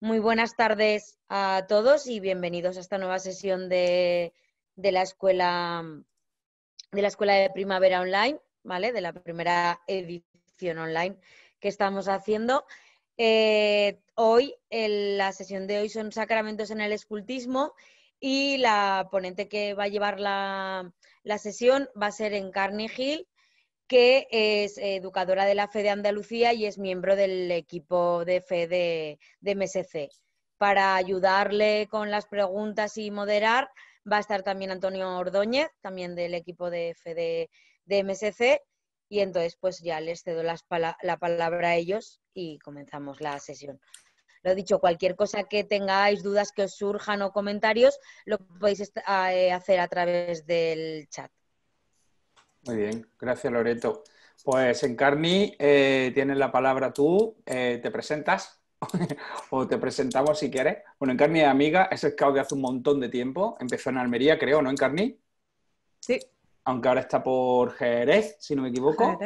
Muy buenas tardes a todos y bienvenidos a esta nueva sesión de, de, la, escuela, de la Escuela de Primavera Online, ¿vale? De la primera edición online que estamos haciendo. Eh, hoy, la sesión de hoy son sacramentos en el escultismo y la ponente que va a llevar la, sesión va a ser en en Hill, que es educadora de la FE de Andalucía y es miembro del equipo de FE de, MSC. Para ayudarle con las preguntas y moderar, va a estar también Antonio Ordóñez, también del equipo de FE de, MSC. Y entonces, pues ya les cedo la palabra a ellos y comenzamos la sesión. Lo dicho, cualquier cosa que tengáis, dudas que os surjan o comentarios, lo podéis eh, hacer a través del chat. Muy bien, gracias Loreto. Pues Encarni, eh, tienes la palabra tú, eh, te presentas o te presentamos si quieres. Bueno, Encarni es amiga, es scout de hace un montón de tiempo, empezó en Almería, creo, ¿no, Encarni? Sí. Aunque ahora está por Jerez, si no me equivoco.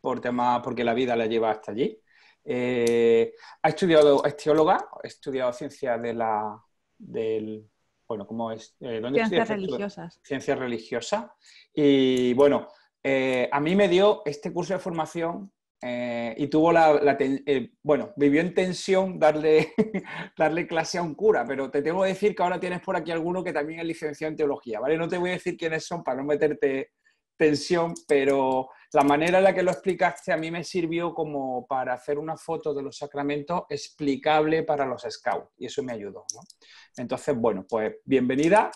Por tema porque la vida la lleva hasta allí. Eh, ha estudiado, es teóloga, ha estudiado ciencia de la, del, bueno, ¿cómo es? Eh, ¿dónde Ciencias religiosas. Ciencias religiosas. Y bueno, eh, a mí me dio este curso de formación eh, y tuvo la, eh, bueno, vivió en tensión darle, darle clase a un cura, pero te tengo que decir que ahora tienes por aquí alguno que también es licenciado en teología, ¿vale? No te voy a decir quiénes son para no meterte tensión, pero la manera en la que lo explicaste a mí me sirvió como para hacer una foto de los sacramentos explicable para los scouts y eso me ayudó. Entonces, bueno, pues bienvenida,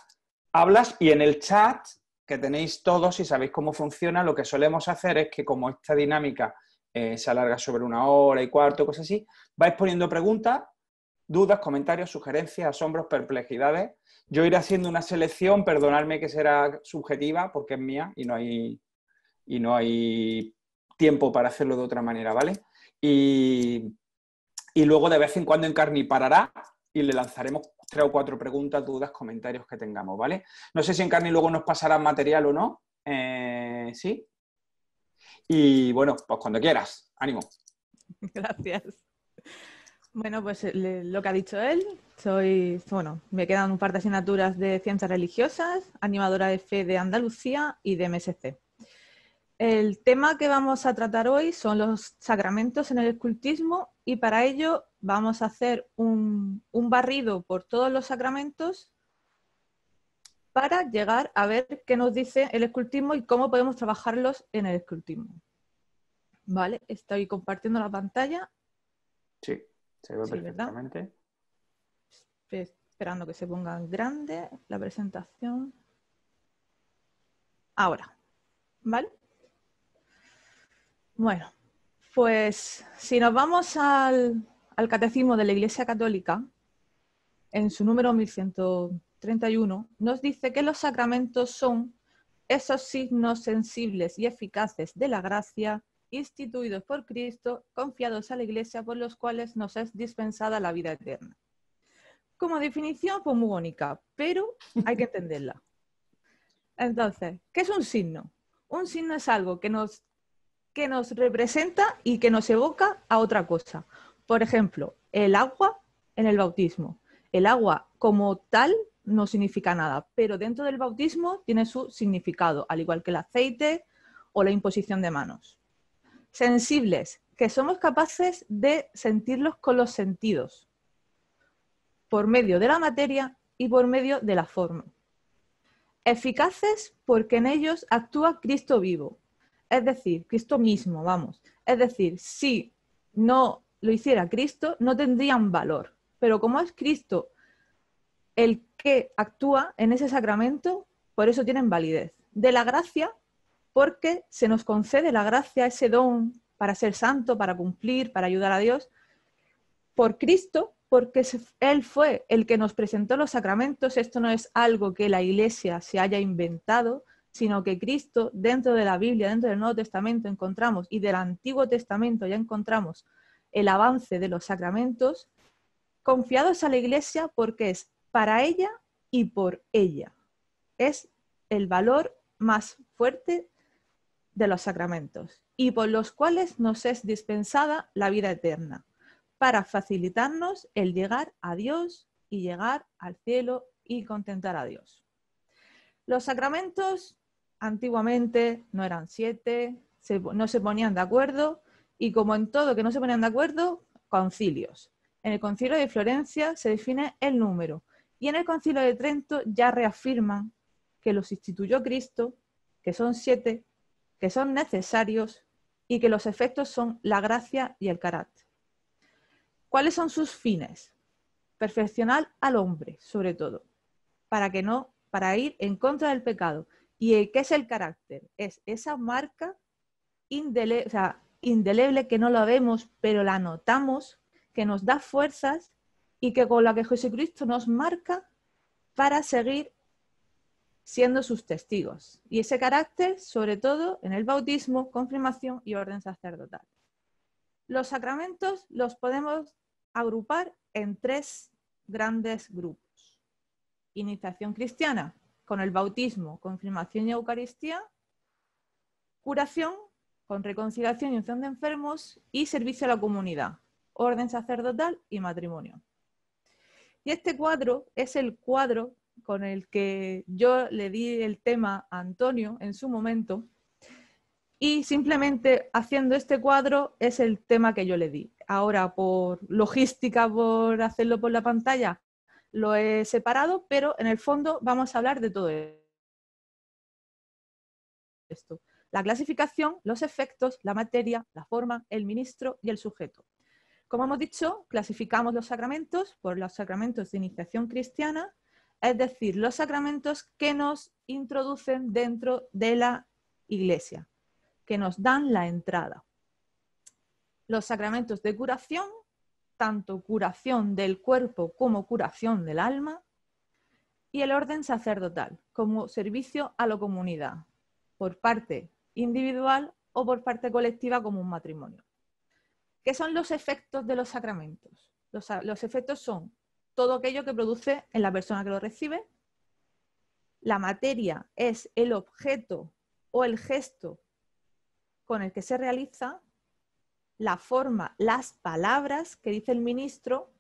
hablas y en el chat que tenéis todos y sabéis cómo funciona, lo que solemos hacer es que como esta dinámica eh, se alarga sobre una hora y cuarto, cosas así, vais poniendo preguntas, dudas, comentarios, sugerencias, asombros, perplejidades. Yo iré haciendo una selección, perdonadme que será subjetiva porque es mía y no hay y no hay tiempo para hacerlo de otra manera, ¿vale? Y, luego de vez en cuando Encarni parará y le lanzaremos tres o cuatro preguntas, dudas, comentarios que tengamos, ¿vale? No sé si Encarni luego nos pasará material o no. Eh, ¿Sí? Y bueno, pues cuando quieras. Ánimo. Gracias. Bueno, pues eh, lo que ha dicho él, soy, bueno, me quedan un par de asignaturas de ciencias religiosas, animadora de fe de Andalucía y de MSC. El tema que vamos a tratar hoy son los sacramentos en el escultismo y para ello vamos a hacer un, barrido por todos los sacramentos para llegar a ver qué nos dice el escultismo y cómo podemos trabajarlos en el escultismo. ¿Vale? Estoy compartiendo la pantalla. Sí, se ve sí, perfectamente. Estoy esperando que se ponga grande la presentación. Ahora, ¿vale? Bueno, pues si nos vamos al, Catecismo de la Iglesia Católica, en su número 1131, nos dice que los sacramentos son esos signos sensibles y eficaces de la gracia instituidos por Cristo, confiados a la Iglesia, por los cuales nos es dispensada la vida eterna. Como definición, pues muy pero hay que entenderla. Entonces, ¿qué es un signo? Un signo es algo que nos que nos representa y que nos evoca a otra cosa. Por ejemplo, el agua en el bautismo. El agua como tal no significa nada, pero dentro del bautismo tiene su significado, al igual que el aceite o la imposición de manos. Sensibles, que somos capaces de sentirlos con los sentidos, por medio de la materia y por medio de la forma. Eficaces porque en ellos actúa Cristo vivo, es decir, Cristo mismo, vamos. Es decir, si no lo hiciera Cristo, no tendrían valor. Pero como es Cristo el que actúa en ese sacramento, por eso tienen validez. De la gracia, porque se nos concede la gracia, ese don para ser santo, para cumplir, para ayudar a Dios, por Cristo, porque Él fue el que nos presentó los sacramentos. Esto no es algo que la Iglesia se haya inventado, sino que Cristo dentro de la Biblia, dentro del Nuevo Testamento encontramos y del Antiguo Testamento ya encontramos el avance de los sacramentos, confiados a la Iglesia porque es para ella y por ella. Es el valor más fuerte de los sacramentos y por los cuales nos es dispensada la vida eterna, para facilitarnos el llegar a Dios y llegar al cielo y contentar a Dios. Los sacramentos antiguamente no eran siete, no se ponían de acuerdo y como en todo que no se ponían de acuerdo, concilios. En el concilio de Florencia se define el número y en el concilio de Trento ya reafirman que los instituyó Cristo, que son siete, que son necesarios y que los efectos son la gracia y el carácter. ¿Cuáles son sus fines? Perfeccionar al hombre, sobre todo, para que no para ir en contra del pecado ¿Y qué es el carácter? Es esa marca indeleble que no la vemos, pero la notamos, que nos da fuerzas y que con la que Jesucristo nos marca para seguir siendo sus testigos. Y ese carácter, sobre todo en el bautismo, confirmación y orden sacerdotal. Los sacramentos los podemos agrupar en tres grandes grupos. Iniciación cristiana, con el bautismo, confirmación y Eucaristía, curación, con reconciliación y unción de enfermos y servicio a la comunidad, orden sacerdotal y matrimonio. Y este cuadro es el cuadro con el que yo le di el tema a Antonio en su momento. Y simplemente haciendo este cuadro es el tema que yo le di. Ahora, por logística, por hacerlo por la pantalla, lo he separado, pero en el fondo vamos a hablar de todo esto. La clasificación, los efectos, la materia, la forma, el ministro y el sujeto. Como hemos dicho, clasificamos los sacramentos por los sacramentos de iniciación cristiana, es decir, los sacramentos que nos introducen dentro de la iglesia, que nos dan la entrada. Los sacramentos de curación tanto curación del cuerpo como curación del alma, y el orden sacerdotal, como servicio a la comunidad, por parte individual o por parte colectiva como un matrimonio. ¿Qué son los efectos de los sacramentos? Los, efectos son todo aquello que produce en la persona que lo recibe. La materia es el objeto o el gesto con el que se realiza la forma, las palabras que dice el ministro.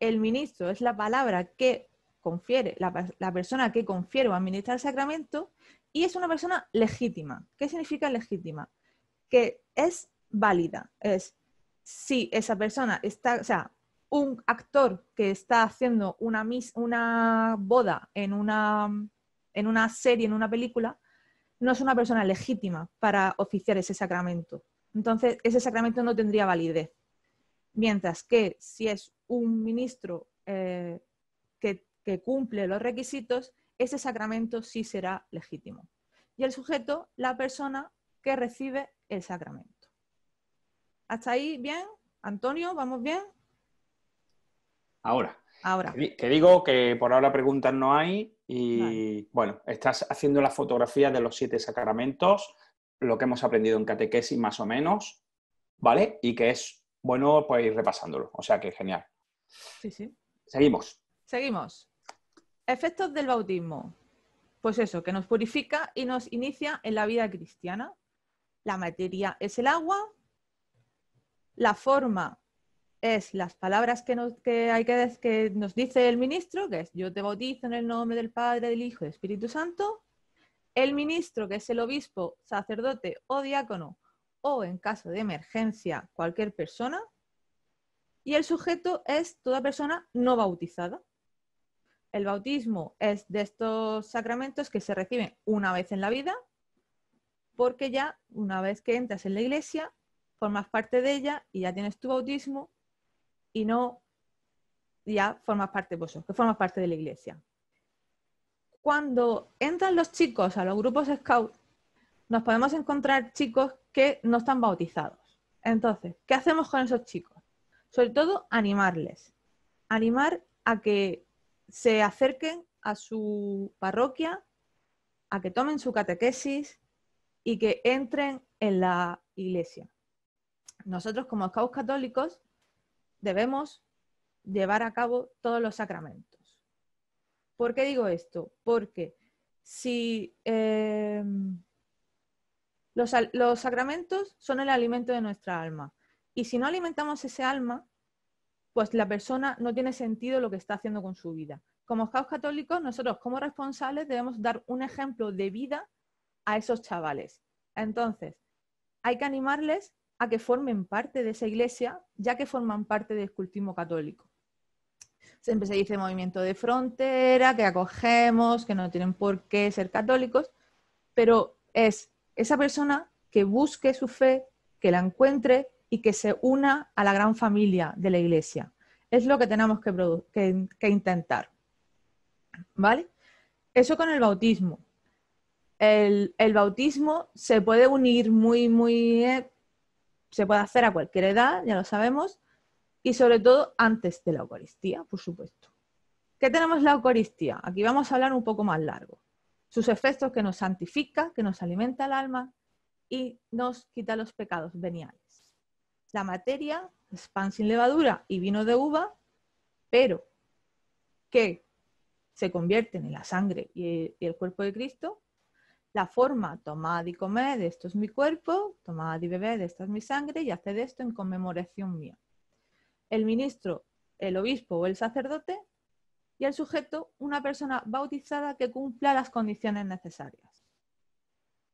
El ministro es la palabra que confiere, la, persona que confiere o administra el sacramento y es una persona legítima. ¿Qué significa legítima? Que es válida, es si esa persona está, o sea, un actor que está haciendo una, una boda en una, en una serie, en una película, no es una persona legítima para oficiar ese sacramento. Entonces, ese sacramento no tendría validez. Mientras que si es un ministro eh, que, cumple los requisitos, ese sacramento sí será legítimo. Y el sujeto, la persona que recibe el sacramento. ¿Hasta ahí bien? Antonio, ¿vamos bien? Ahora. Ahora. Te digo que por ahora preguntas no hay y bueno, estás haciendo la fotografía de los siete sacramentos lo que hemos aprendido en catequesis más o menos, ¿vale? Y que es bueno pues ir repasándolo. O sea que genial. Sí, sí. Seguimos. Seguimos. Efectos del bautismo. Pues eso, que nos purifica y nos inicia en la vida cristiana. La materia es el agua, la forma es las palabras que nos, hay que, que nos dice el ministro, que es yo te bautizo en el nombre del Padre, del Hijo y del Espíritu Santo, el ministro, que es el obispo, sacerdote o diácono, o en caso de emergencia, cualquier persona. Y el sujeto es toda persona no bautizada. El bautismo es de estos sacramentos que se reciben una vez en la vida, porque ya una vez que entras en la iglesia, formas parte de ella y ya tienes tu bautismo y no ya formas parte vosotros, que formas parte de la iglesia cuando entran los chicos a los grupos scout, nos podemos encontrar chicos que no están bautizados. Entonces, ¿qué hacemos con esos chicos? Sobre todo, animarles. Animar a que se acerquen a su parroquia, a que tomen su catequesis y que entren en la iglesia. Nosotros como scouts católicos debemos llevar a cabo todos los sacramentos. ¿Por qué digo esto? Porque si eh, los, sacramentos son el alimento de nuestra alma y si no alimentamos ese alma, pues la persona no tiene sentido lo que está haciendo con su vida. Como caos católicos, nosotros como responsables debemos dar un ejemplo de vida a esos chavales. Entonces, hay que animarles a que formen parte de esa iglesia, ya que forman parte del cultismo católico. Siempre se dice movimiento de frontera, que acogemos, que no tienen por qué ser católicos, pero es esa persona que busque su fe, que la encuentre y que se una a la gran familia de la iglesia. Es lo que tenemos que, intentar. ¿Vale? Eso con el bautismo. El, bautismo se puede unir muy, muy, eh, se puede hacer a cualquier edad, ya lo sabemos, y sobre todo antes de la Eucaristía, por supuesto. ¿Qué tenemos la Eucaristía? Aquí vamos a hablar un poco más largo. Sus efectos que nos santifica, que nos alimenta el alma y nos quita los pecados veniales. La materia es pan sin levadura y vino de uva, pero que se convierten en la sangre y el cuerpo de Cristo, la forma, tomad y comed, esto es mi cuerpo, tomad y bebed, esta es mi sangre, y haced esto en conmemoración mía el ministro, el obispo o el sacerdote y el sujeto, una persona bautizada que cumpla las condiciones necesarias.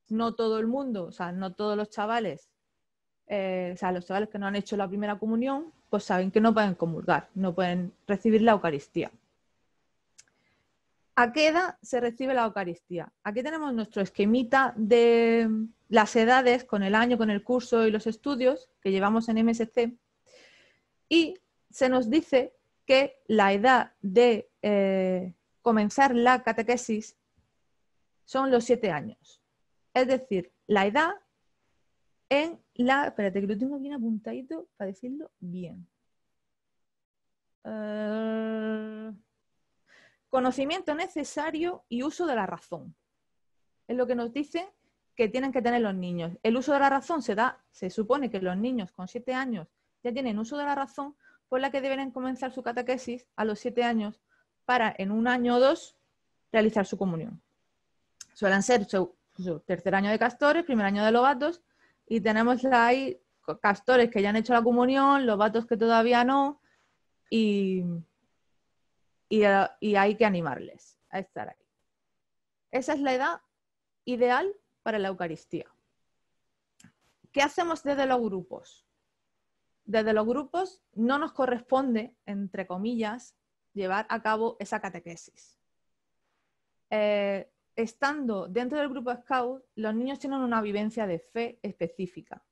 No todo el mundo, o sea, no todos los chavales, eh, o sea, los chavales que no han hecho la primera comunión, pues saben que no pueden comulgar, no pueden recibir la Eucaristía. ¿A qué edad se recibe la Eucaristía? Aquí tenemos nuestro esquemita de las edades con el año, con el curso y los estudios que llevamos en MSC y se nos dice que la edad de eh, comenzar la catequesis son los siete años. Es decir, la edad en la... Espérate, que lo tengo bien apuntadito para decirlo bien. Eh, conocimiento necesario y uso de la razón. Es lo que nos dicen que tienen que tener los niños. El uso de la razón se da, se supone que los niños con siete años ya tienen uso de la razón por la que deben comenzar su catequesis a los siete años para en un año o dos realizar su comunión. Suelen ser su, tercer año de castores, primer año de lobatos y tenemos ahí castores que ya han hecho la comunión, lobatos que todavía no y hay que animarles a estar ahí. Esa es la edad ideal para la Eucaristía. ¿Qué hacemos desde los grupos? desde los grupos no nos corresponde, entre comillas, llevar a cabo esa catequesis. Eh, estando dentro del grupo Scout, los niños tienen una vivencia de fe específica.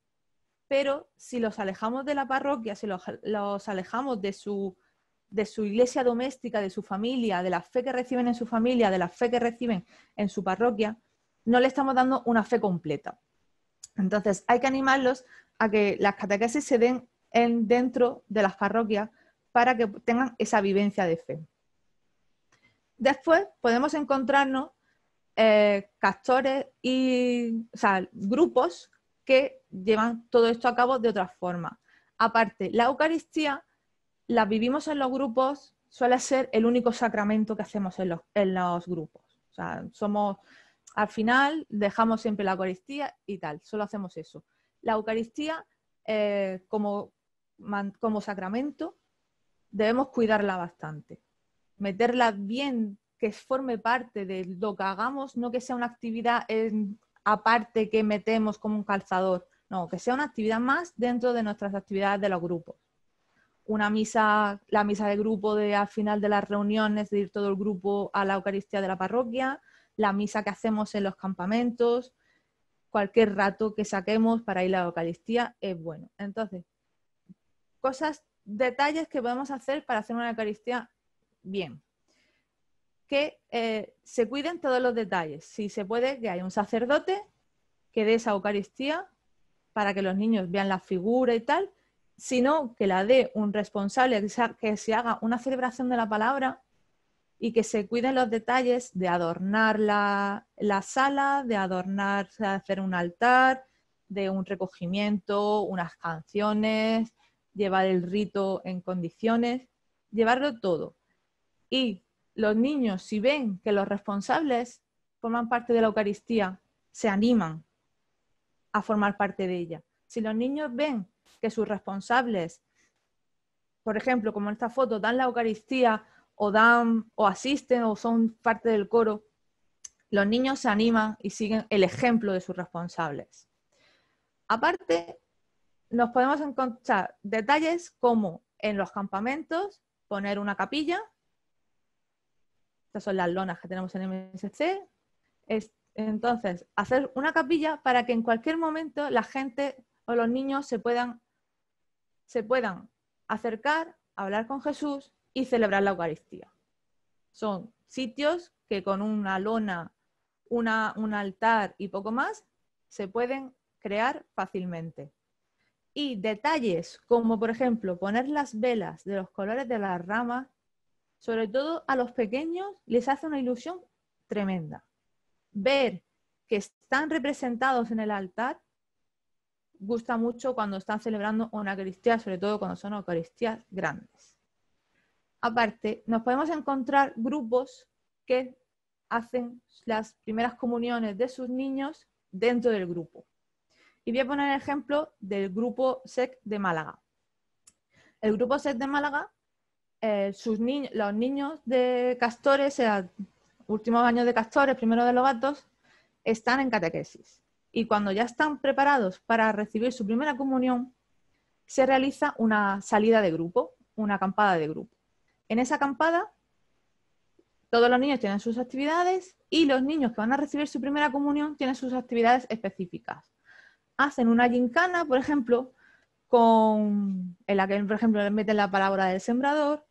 Pero si los alejamos de la parroquia, si los, alejamos de de su iglesia doméstica, de su familia, de la fe que reciben en su familia, de la fe que reciben en su parroquia, no le estamos dando una fe completa. Entonces, hay que animarlos a que las catequesis se den dentro de las parroquias para que tengan esa vivencia de fe. Después podemos encontrarnos eh, castores y grupos que llevan todo esto a cabo de otra forma. Aparte, la Eucaristía la vivimos en los grupos, suele ser el único sacramento que hacemos en los, grupos. O sea, somos, al final dejamos siempre la Eucaristía y tal, solo hacemos eso. La Eucaristía, eh, como como sacramento, debemos cuidarla bastante. Meterla bien, que forme parte de lo que hagamos, no que sea una actividad aparte que metemos como un calzador, no, que sea una actividad más dentro de nuestras actividades de los grupos. Una misa, la misa de grupo de al final de las reuniones, de ir todo el grupo a la Eucaristía de la parroquia, la misa que hacemos en los campamentos, cualquier rato que saquemos para ir a la Eucaristía es bueno. Entonces, cosas, detalles que podemos hacer para hacer una Eucaristía bien. Que eh, se cuiden todos los detalles. Si se puede, que haya un sacerdote que dé esa Eucaristía para que los niños vean la figura y tal, sino que la dé un responsable, que se, haga una celebración de la palabra y que se cuiden los detalles de adornar la, la sala, de adornar, hacer un altar, de un recogimiento, unas canciones, llevar el rito en condiciones, llevarlo todo. Y los niños, si ven que los responsables forman parte de la Eucaristía, se animan a formar parte de ella. Si los niños ven que sus responsables, por ejemplo, como en esta foto, dan la Eucaristía o dan o asisten o son parte del coro, los niños se animan y siguen el ejemplo de sus responsables. Aparte, nos podemos encontrar detalles como en los campamentos poner una capilla, estas son las lonas que tenemos en MSC, es, entonces hacer una capilla para que en cualquier momento la gente o los niños se puedan, se puedan acercar, hablar con Jesús y celebrar la Eucaristía. Son sitios que con una lona, un altar y poco más se pueden crear fácilmente. Y detalles como, por ejemplo, poner las velas de los colores de las ramas, sobre todo a los pequeños, les hace una ilusión tremenda. Ver que están representados en el altar gusta mucho cuando están celebrando una Eucaristía, sobre todo cuando son Eucaristías grandes. Aparte, nos podemos encontrar grupos que hacen las primeras comuniones de sus niños dentro del grupo. Y voy a poner el ejemplo del grupo SEC de Málaga. El grupo SEC de Málaga, eh, los niños de castores, eh, últimos años de castores, primero de los gatos, están en catequesis. Y cuando ya están preparados para recibir su primera comunión, se realiza una salida de grupo, una acampada de grupo. En esa acampada, todos los niños tienen sus actividades y los niños que van a recibir su primera comunión tienen sus actividades específicas hacen una gincana, por ejemplo, con, en la que, por ejemplo, le meten la palabra del sembrador,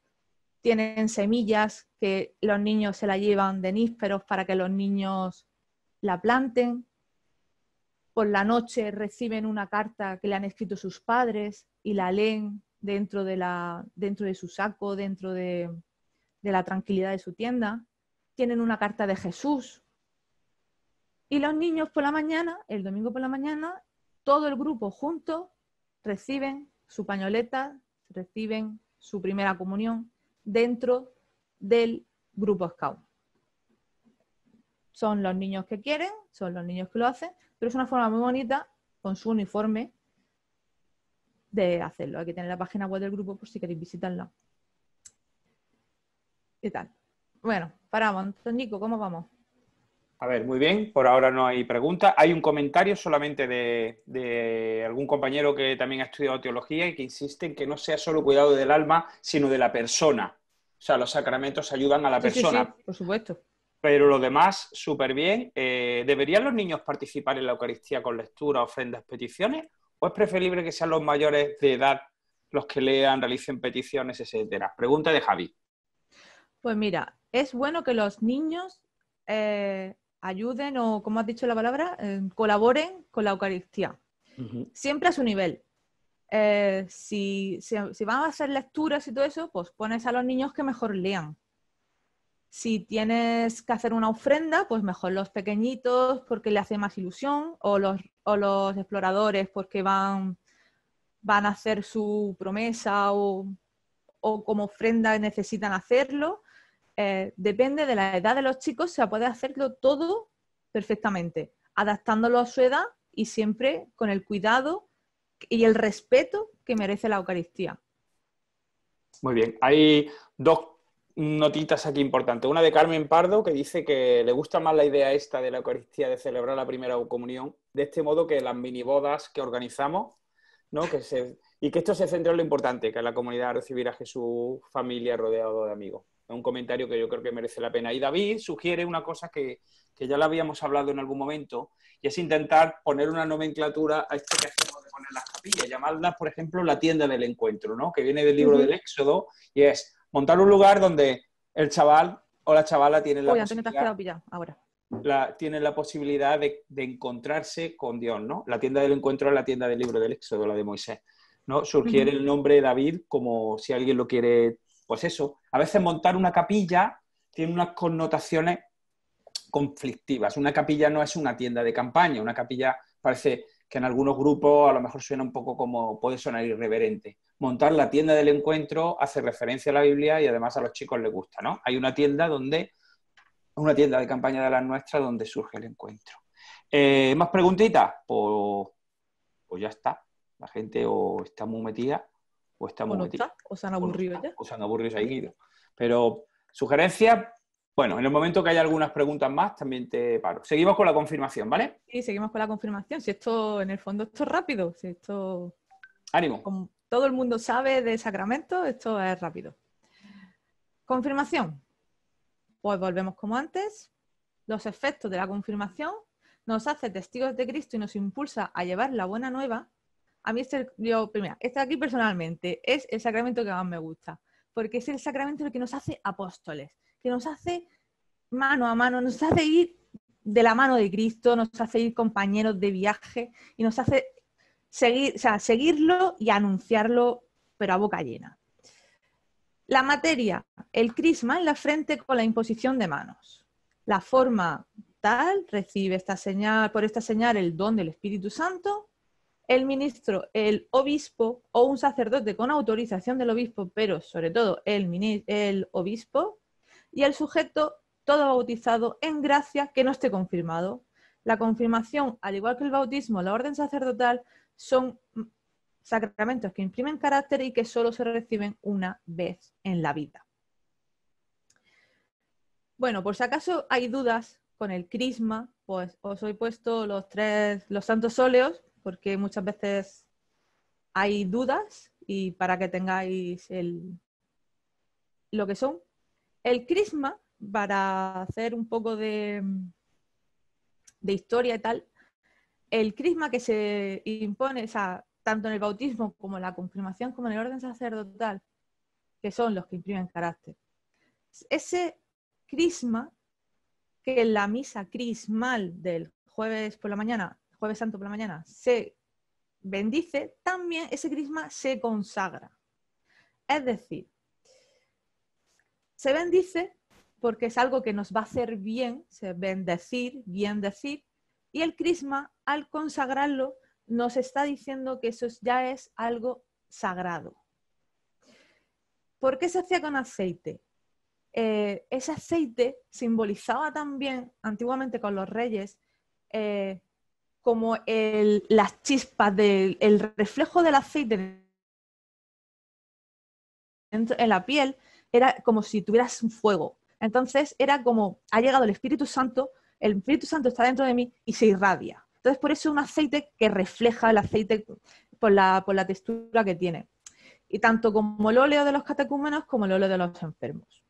tienen semillas que los niños se la llevan de nísperos para que los niños la planten. Por la noche reciben una carta que le han escrito sus padres y la leen dentro de, la, dentro de su saco, dentro de, de la tranquilidad de su tienda. Tienen una carta de Jesús. Y los niños por la mañana, el domingo por la mañana, todo el grupo junto reciben su pañoleta, reciben su primera comunión dentro del grupo scout. Son los niños que quieren, son los niños que lo hacen, pero es una forma muy bonita con su uniforme de hacerlo. Hay que tener la página web del grupo por si queréis visitarla. ¿Qué tal? Bueno, paramos. Nico, ¿cómo vamos? A ver, muy bien, por ahora no hay preguntas. Hay un comentario solamente de, algún compañero que también ha estudiado teología y que insiste en que no sea solo cuidado del alma, sino de la persona. O sea, los sacramentos ayudan a la persona. Sí, por supuesto. Pero lo demás, súper bien. Eh, ¿Deberían los niños participar en la Eucaristía con lectura, ofrendas, peticiones? ¿O es preferible que sean los mayores de edad los que lean, realicen peticiones, etcétera? Pregunta de Javi. Pues mira, es bueno que los niños eh, ayuden o, como has dicho la palabra, eh, colaboren con la Eucaristía. Siempre a su nivel. Eh, si, van a hacer lecturas y todo eso, pues pones a los niños que mejor lean. Si tienes que hacer una ofrenda, pues mejor los pequeñitos porque le hace más ilusión o los, exploradores porque van, a hacer su promesa o, o como ofrenda necesitan hacerlo eh, depende de la edad de los chicos, se puede hacerlo todo perfectamente, adaptándolo a su edad y siempre con el cuidado y el respeto que merece la Eucaristía. Muy bien, hay dos notitas aquí importantes. Una de Carmen Pardo, que dice que le gusta más la idea esta de la Eucaristía de celebrar la primera comunión, de este modo que las minibodas que organizamos, ¿no? Que y que esto se centra en lo importante, que la comunidad recibirá a Jesús, familia, rodeado de amigos un comentario que yo creo que merece la pena. Y David sugiere una cosa que, ya la habíamos hablado en algún momento, y es intentar poner una nomenclatura a esto que hacemos de poner las capillas, Llamarla, por ejemplo, la tienda del encuentro, ¿no? que viene del libro del Éxodo, y es montar un lugar donde el chaval o la chavala tiene la posibilidad... ahora. La, la posibilidad de, encontrarse con Dios, ¿no? La tienda del encuentro es la tienda del libro del Éxodo, la de Moisés. ¿no? Sugiere el nombre David como si alguien lo quiere pues eso, a veces montar una capilla tiene unas connotaciones conflictivas. Una capilla no es una tienda de campaña, una capilla parece que en algunos grupos a lo mejor suena un poco como puede sonar irreverente. Montar la tienda del encuentro hace referencia a la Biblia y además a los chicos les gusta, ¿no? Hay una tienda donde, una tienda de campaña de la nuestra donde surge el encuentro. Eh, ¿Más preguntitas? Pues, pues, ya está. La gente o está muy metida o o se han aburrido ya. se han aburrido seguido. Pero sugerencia bueno, en el momento que haya algunas preguntas más, también te paro. Seguimos con la confirmación, ¿vale? Sí, seguimos con la confirmación. Si esto, en el fondo, esto es rápido. Si esto. Ánimo. Como todo el mundo sabe de Sacramento, esto es rápido. Confirmación. Pues volvemos como antes. Los efectos de la confirmación nos hace testigos de Cristo y nos impulsa a llevar la buena nueva a mí este, yo, primero, pues este aquí personalmente es el sacramento que más me gusta, porque es el sacramento que nos hace apóstoles, que nos hace mano a mano, nos hace ir de la mano de Cristo, nos hace ir compañeros de viaje y nos hace seguir, seguirlo y anunciarlo, pero a boca llena. La materia, el crisma en la frente con la imposición de manos. La forma tal recibe esta señal, por esta señal el don del Espíritu Santo el ministro, el obispo o un sacerdote con autorización del obispo, pero sobre todo el, el obispo, y el sujeto todo bautizado en gracia que no esté confirmado. La confirmación, al igual que el bautismo, la orden sacerdotal, son sacramentos que imprimen carácter y que solo se reciben una vez en la vida. Bueno, por si acaso hay dudas con el crisma, pues os he puesto los tres, los santos óleos porque muchas veces hay dudas y para que tengáis el, lo que son. El crisma, para hacer un poco de, de historia y tal, el crisma que se impone, o sea, tanto en el bautismo como en la confirmación, como en el orden sacerdotal, que son los que imprimen carácter. Ese crisma, que en la misa crismal del jueves por la mañana jueves santo por la mañana se bendice, también ese crisma se consagra. Es decir, se bendice porque es algo que nos va a hacer bien, se bendecir, bien decir, y el crisma al consagrarlo nos está diciendo que eso ya es algo sagrado. ¿Por qué se hacía con aceite? Eh, ese aceite simbolizaba también antiguamente con los reyes eh, como las chispas del reflejo del aceite en la piel, era como si tuvieras un fuego. Entonces era como, ha llegado el Espíritu Santo, el Espíritu Santo está dentro de mí y se irradia. Entonces por eso es un aceite que refleja el aceite por la, por la textura que tiene. Y tanto como el óleo de los catecúmenos como el óleo de los enfermos,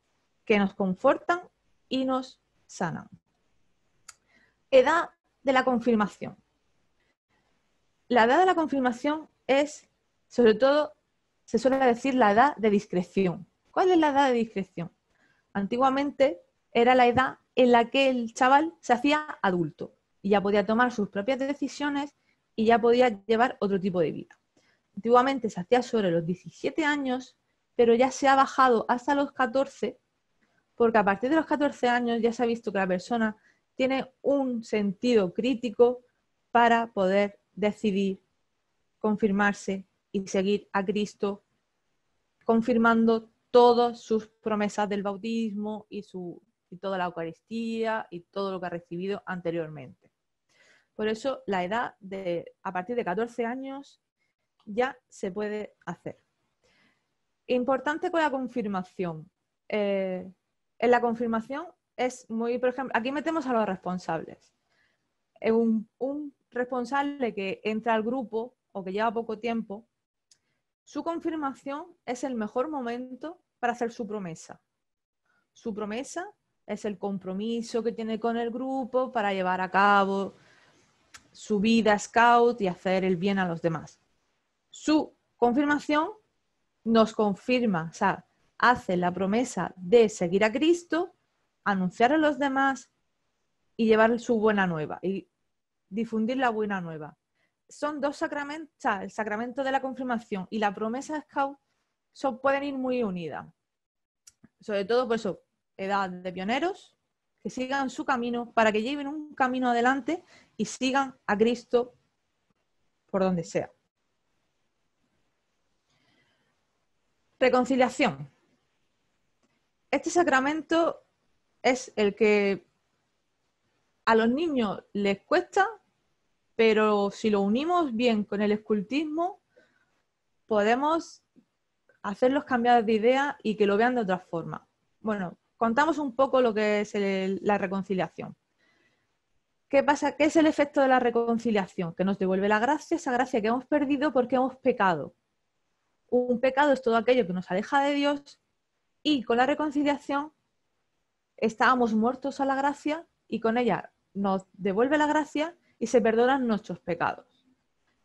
que nos confortan y nos sanan. Edad de la confirmación. La edad de la confirmación es, sobre todo, se suele decir la edad de discreción. ¿Cuál es la edad de discreción? Antiguamente era la edad en la que el chaval se hacía adulto y ya podía tomar sus propias decisiones y ya podía llevar otro tipo de vida. Antiguamente se hacía sobre los 17 años, pero ya se ha bajado hasta los 14, porque a partir de los 14 años ya se ha visto que la persona tiene un sentido crítico para poder decidir confirmarse y seguir a Cristo, confirmando todas sus promesas del bautismo y, su, toda la Eucaristía y todo lo que ha recibido anteriormente. Por eso la edad de a partir de 14 años ya se puede hacer. Importante con la confirmación. Eh, en la confirmación es muy, por ejemplo, aquí metemos a los responsables. Un, un, responsable que entra al grupo o que lleva poco tiempo, su confirmación es el mejor momento para hacer su promesa. Su promesa es el compromiso que tiene con el grupo para llevar a cabo su vida scout y hacer el bien a los demás. Su confirmación nos confirma, o sea, hace la promesa de seguir a Cristo, anunciar a los demás y llevar su buena nueva. Y difundir la buena nueva. Son dos sacramentos, el sacramento de la confirmación y la promesa scout son, pueden ir muy unidas. Sobre todo por eso, edad de pioneros, que sigan su camino para que lleven un camino adelante y sigan a Cristo por donde sea. Reconciliación. Este sacramento es el que a los niños les cuesta, pero si lo unimos bien con el escultismo, podemos hacerlos cambiar de idea y que lo vean de otra forma. Bueno, contamos un poco lo que es la reconciliación. ¿Qué pasa? ¿Qué es el efecto de la reconciliación? Que nos devuelve la gracia, esa gracia que hemos perdido porque hemos pecado. Un pecado es todo aquello que nos aleja de Dios y con la reconciliación estábamos muertos a la gracia y con ella nos devuelve la gracia y se perdonan nuestros pecados.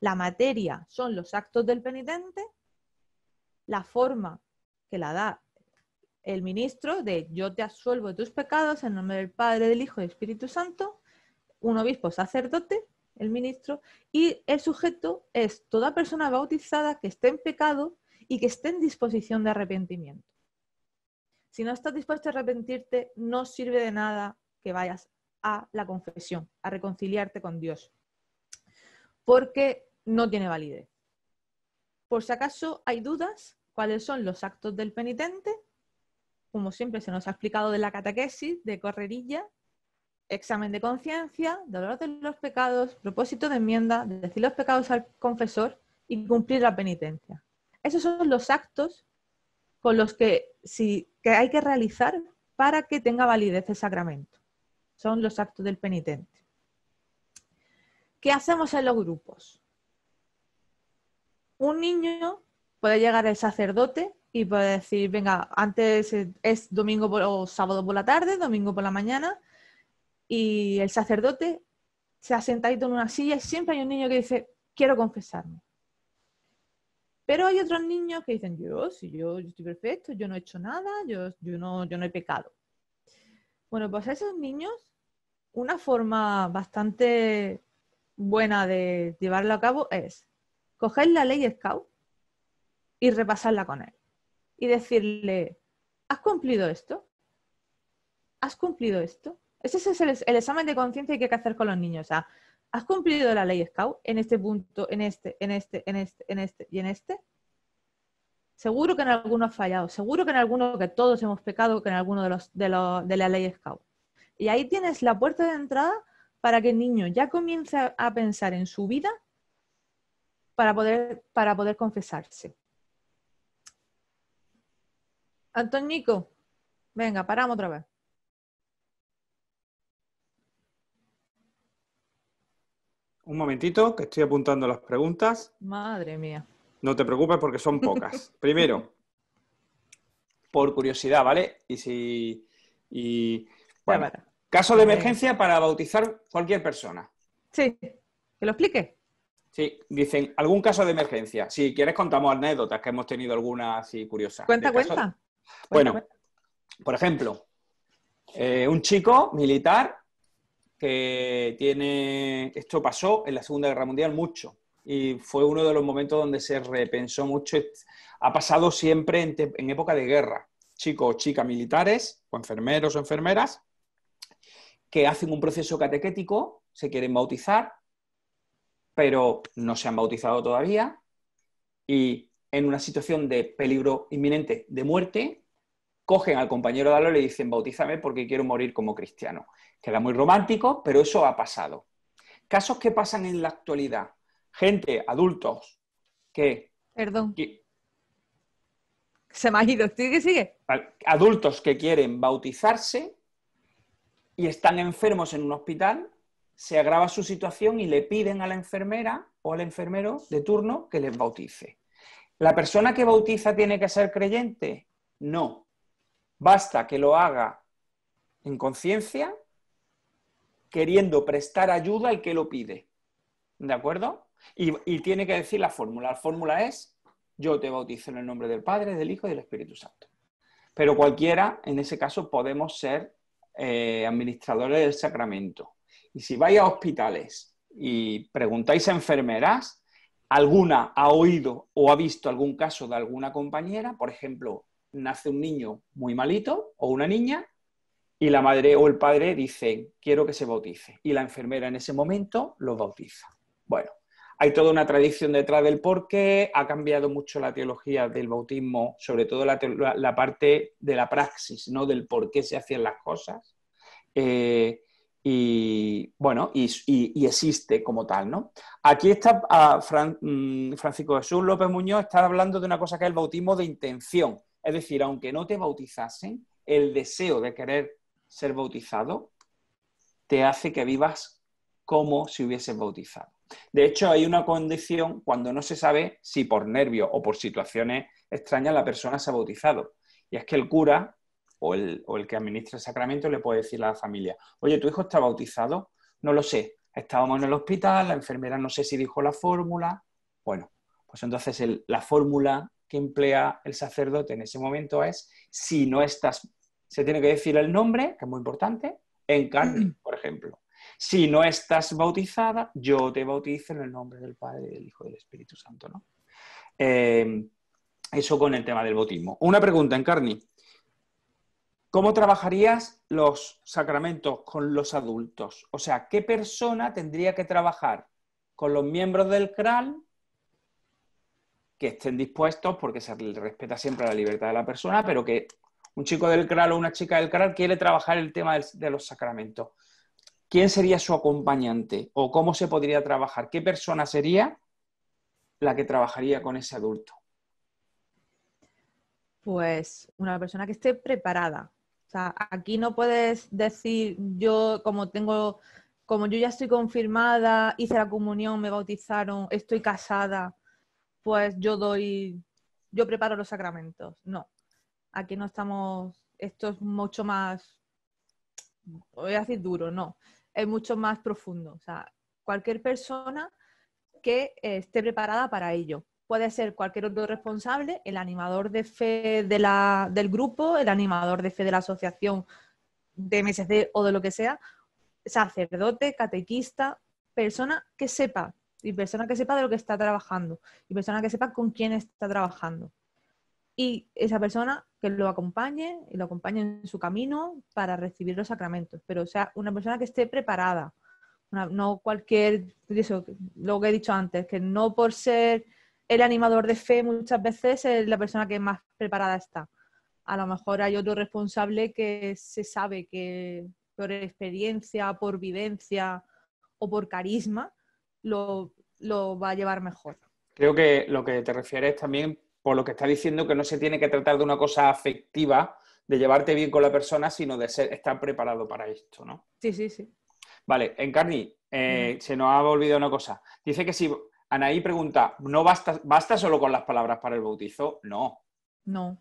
La materia son los actos del penitente, la forma que la da el ministro de yo te absuelvo de tus pecados en nombre del Padre, del Hijo y del Espíritu Santo, un obispo sacerdote, el ministro, y el sujeto es toda persona bautizada que esté en pecado y que esté en disposición de arrepentimiento. Si no estás dispuesto a arrepentirte, no sirve de nada que vayas a la confesión, a reconciliarte con Dios, porque no tiene validez. Por si acaso hay dudas, ¿cuáles son los actos del penitente? Como siempre se nos ha explicado de la catequesis, de correrilla, examen de conciencia, dolor de los pecados, propósito de enmienda, decir los pecados al confesor y cumplir la penitencia. Esos son los actos con los que, si, que hay que realizar para que tenga validez el sacramento son los actos del penitente. ¿Qué hacemos en los grupos? Un niño puede llegar al sacerdote y puede decir, venga, antes es domingo por, o sábado por la tarde, domingo por la mañana, y el sacerdote se ha sentado en una silla y siempre hay un niño que dice, quiero confesarme. Pero hay otros niños que dicen, yo, si yo, yo estoy perfecto, yo no he hecho nada, yo, yo, no, yo no he pecado. Bueno, pues a esos niños, una forma bastante buena de llevarlo a cabo es coger la ley Scout y repasarla con él. Y decirle, ¿has cumplido esto? ¿Has cumplido esto? Ese es el, examen de conciencia que hay que hacer con los niños. O sea, ¿has cumplido la ley Scout en este punto, en este, en este, en este, en este y en este? Seguro que en alguno ha fallado, seguro que en alguno que todos hemos pecado, que en alguno de los, de, la ley Scout. Y ahí tienes la puerta de entrada para que el niño ya comience a pensar en su vida para poder, para poder confesarse. Antónico, venga, paramos otra vez. Un momentito, que estoy apuntando las preguntas. Madre mía. No te preocupes porque son pocas. Primero, por curiosidad, ¿vale? Y si. bueno, caso de emergencia para bautizar cualquier persona. Sí, que lo explique. Sí, dicen, algún caso de emergencia. Si quieres, contamos anécdotas que hemos tenido algunas así curiosas. Cuenta, cuenta. Bueno, por ejemplo, eh, un chico militar que tiene. Esto pasó en la Segunda Guerra Mundial mucho y fue uno de los momentos donde se repensó mucho. Ha pasado siempre en, época de guerra, chicos o chicas militares, o enfermeros o enfermeras, que hacen un proceso catequético, se quieren bautizar, pero no se han bautizado todavía y en una situación de peligro inminente de muerte, cogen al compañero de Alo y le dicen, bautízame porque quiero morir como cristiano. Queda muy romántico, pero eso ha pasado. Casos que pasan en la actualidad gente, adultos, que... Perdón. se me ha ido. ¿Sigue, sigue? Adultos que quieren bautizarse y están enfermos en un hospital, se agrava su situación y le piden a la enfermera o al enfermero de turno que les bautice. ¿La persona que bautiza tiene que ser creyente? No. Basta que lo haga en conciencia, queriendo prestar ayuda al que lo pide. ¿De acuerdo? Y, tiene que decir la fórmula. La fórmula es, yo te bautizo en el nombre del Padre, del Hijo y del Espíritu Santo. Pero cualquiera, en ese caso, podemos ser eh, administradores del sacramento. Y si vais a hospitales y preguntáis a enfermeras, alguna ha oído o ha visto algún caso de alguna compañera, por ejemplo, nace un niño muy malito o una niña y la madre o el padre dicen quiero que se bautice. Y la enfermera en ese momento lo bautiza. Bueno, hay toda una tradición detrás del por qué, ha cambiado mucho la teología del bautismo, sobre todo la, parte de la praxis, ¿no? Del por qué se hacían las cosas. Eh, y bueno, y, existe como tal, ¿no? Aquí está ah, mm, Francisco Jesús López Muñoz, está hablando de una cosa que es el bautismo de intención. Es decir, aunque no te bautizasen, el deseo de querer ser bautizado te hace que vivas como si hubieses bautizado. De hecho, hay una condición cuando no se sabe si por nervios o por situaciones extrañas la persona se ha bautizado. Y es que el cura o el, que administra el sacramento le puede decir a la familia, oye, ¿tu hijo está bautizado? No lo sé. Estábamos en el hospital, la enfermera no sé si dijo la fórmula. Bueno, pues entonces la fórmula que emplea el sacerdote en ese momento es, si no estás, se tiene que decir el nombre, que es muy importante, en carne, por ejemplo. Si no estás bautizada, yo te bautizo en el nombre del Padre, del Hijo y del Espíritu Santo, ¿no? Em, eso con el tema del bautismo. Una pregunta, Encarni. ¿Cómo trabajarías los sacramentos con los adultos? O sea, ¿qué persona tendría que trabajar con los miembros del CRAL que estén dispuestos, porque se respeta siempre la libertad de la persona, pero que un chico del CRAL o una chica del CRAL quiere trabajar el tema de los sacramentos? ¿quién sería su acompañante? ¿O cómo se podría trabajar? ¿Qué persona sería la que trabajaría con ese adulto? Pues una persona que esté preparada. O sea, aquí no puedes decir yo como tengo, como yo ya estoy confirmada, hice la comunión, me bautizaron, estoy casada, pues yo doy, yo preparo los sacramentos. No, aquí no estamos, esto es mucho más, voy a decir duro, no es mucho más profundo. O sea, cualquier persona que eh, esté preparada para ello. Puede ser cualquier otro responsable, el animador de fe del grupo, el animador de fe de la asociación de MSC o de lo que sea, sacerdote, catequista, persona que sepa, y persona que sepa de lo que está trabajando, y persona que sepa con quién está trabajando y esa persona que lo acompañe y lo acompañe en su camino para recibir los sacramentos, pero o sea una persona que esté preparada, no cualquier, eso, lo que he dicho antes, que no por ser el animador de fe muchas veces es la persona que más preparada está. A lo mejor hay otro responsable que se sabe que por experiencia, por vivencia o por carisma lo, lo va a llevar mejor. Creo que lo que te refieres también por lo que está diciendo que no se tiene que tratar de una cosa afectiva, de llevarte bien con la persona, sino de ser, estar preparado para esto, ¿no? Sí, sí, sí. Vale, Encarni, eh, mm. se nos ha olvidado una cosa. Dice que si Anaí pregunta, ¿no basta, basta solo con las palabras para el bautizo? No. No.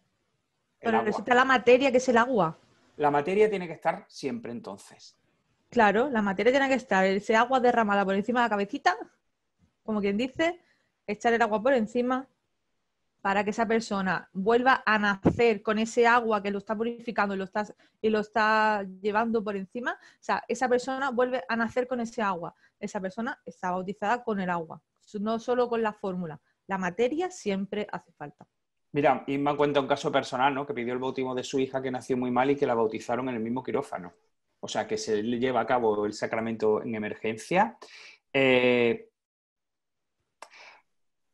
Pero necesita la materia que es el agua. La materia tiene que estar siempre entonces. Claro, la materia tiene que estar, ese agua derramada por encima de la cabecita, como quien dice, echar el agua por encima, para que esa persona vuelva a nacer con ese agua que lo está purificando y lo está, y lo está llevando por encima, o sea, esa persona vuelve a nacer con ese agua. Esa persona está bautizada con el agua, no solo con la fórmula. La materia siempre hace falta. Mira, Inma cuenta un caso personal, ¿no? Que pidió el bautismo de su hija que nació muy mal y que la bautizaron en el mismo quirófano. O sea, que se lleva a cabo el sacramento en emergencia. Eh,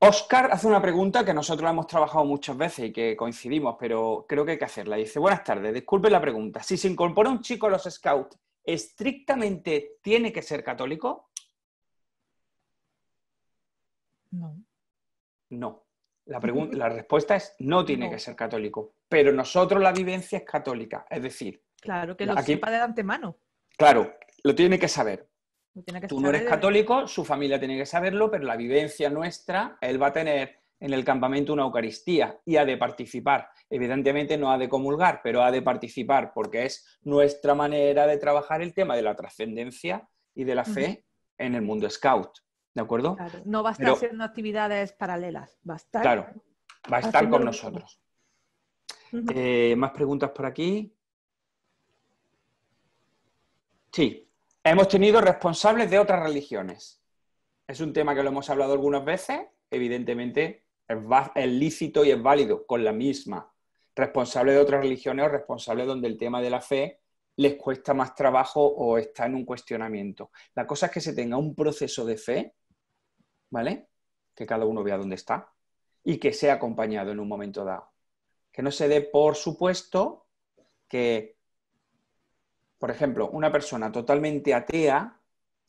Oscar hace una pregunta que nosotros hemos trabajado muchas veces y que coincidimos, pero creo que hay que hacerla. Dice, buenas tardes, disculpe la pregunta. Si se incorpora un chico a los scouts, ¿estrictamente tiene que ser católico? No. No. La, la respuesta es no tiene que ser católico, pero nosotros la vivencia es católica, es decir... Claro, que lo sepa de antemano. Claro, lo tiene que saber. Tú no eres católico, su familia tiene que saberlo, pero la vivencia nuestra, él va a tener en el campamento una Eucaristía y ha de participar. Evidentemente no ha de comulgar, pero ha de participar porque es nuestra manera de trabajar el tema de la trascendencia y de la fe en el mundo scout. ¿De acuerdo? No va a estar haciendo actividades paralelas, va a estar, claro, va a estar con nosotros. Eh, ¿Más preguntas por aquí? Sí, Hemos tenido responsables de otras religiones. Es un tema que lo hemos hablado algunas veces. Evidentemente, es, lícito y es válido con la misma. Responsable de otras religiones o responsable donde el tema de la fe les cuesta más trabajo o está en un cuestionamiento. La cosa es que se tenga un proceso de fe, ¿vale? Que cada uno vea dónde está y que sea acompañado en un momento dado. Que no se dé por supuesto que por ejemplo, una persona totalmente atea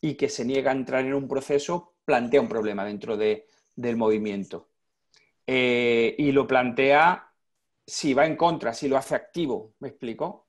y que se niega a entrar en un proceso plantea un problema dentro del movimiento. Eh, y lo plantea si va en contra, si lo hace activo, ¿me explico?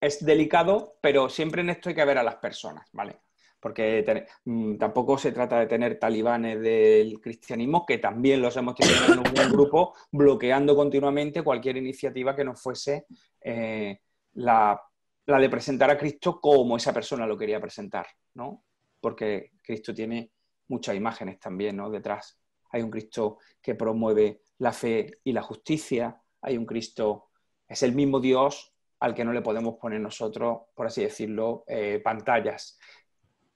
Es delicado, pero siempre en esto hay que ver a las personas, ¿vale? Porque mm, tampoco se trata de tener talibanes del cristianismo, que también los hemos tenido en un grupo, bloqueando continuamente cualquier iniciativa que no fuese eh, la la de presentar a Cristo como esa persona lo quería presentar, ¿no? Porque Cristo tiene muchas imágenes también, ¿no? Detrás. Hay un Cristo que promueve la fe y la justicia, hay un Cristo, es el mismo Dios al que no le podemos poner nosotros, por así decirlo, eh, pantallas.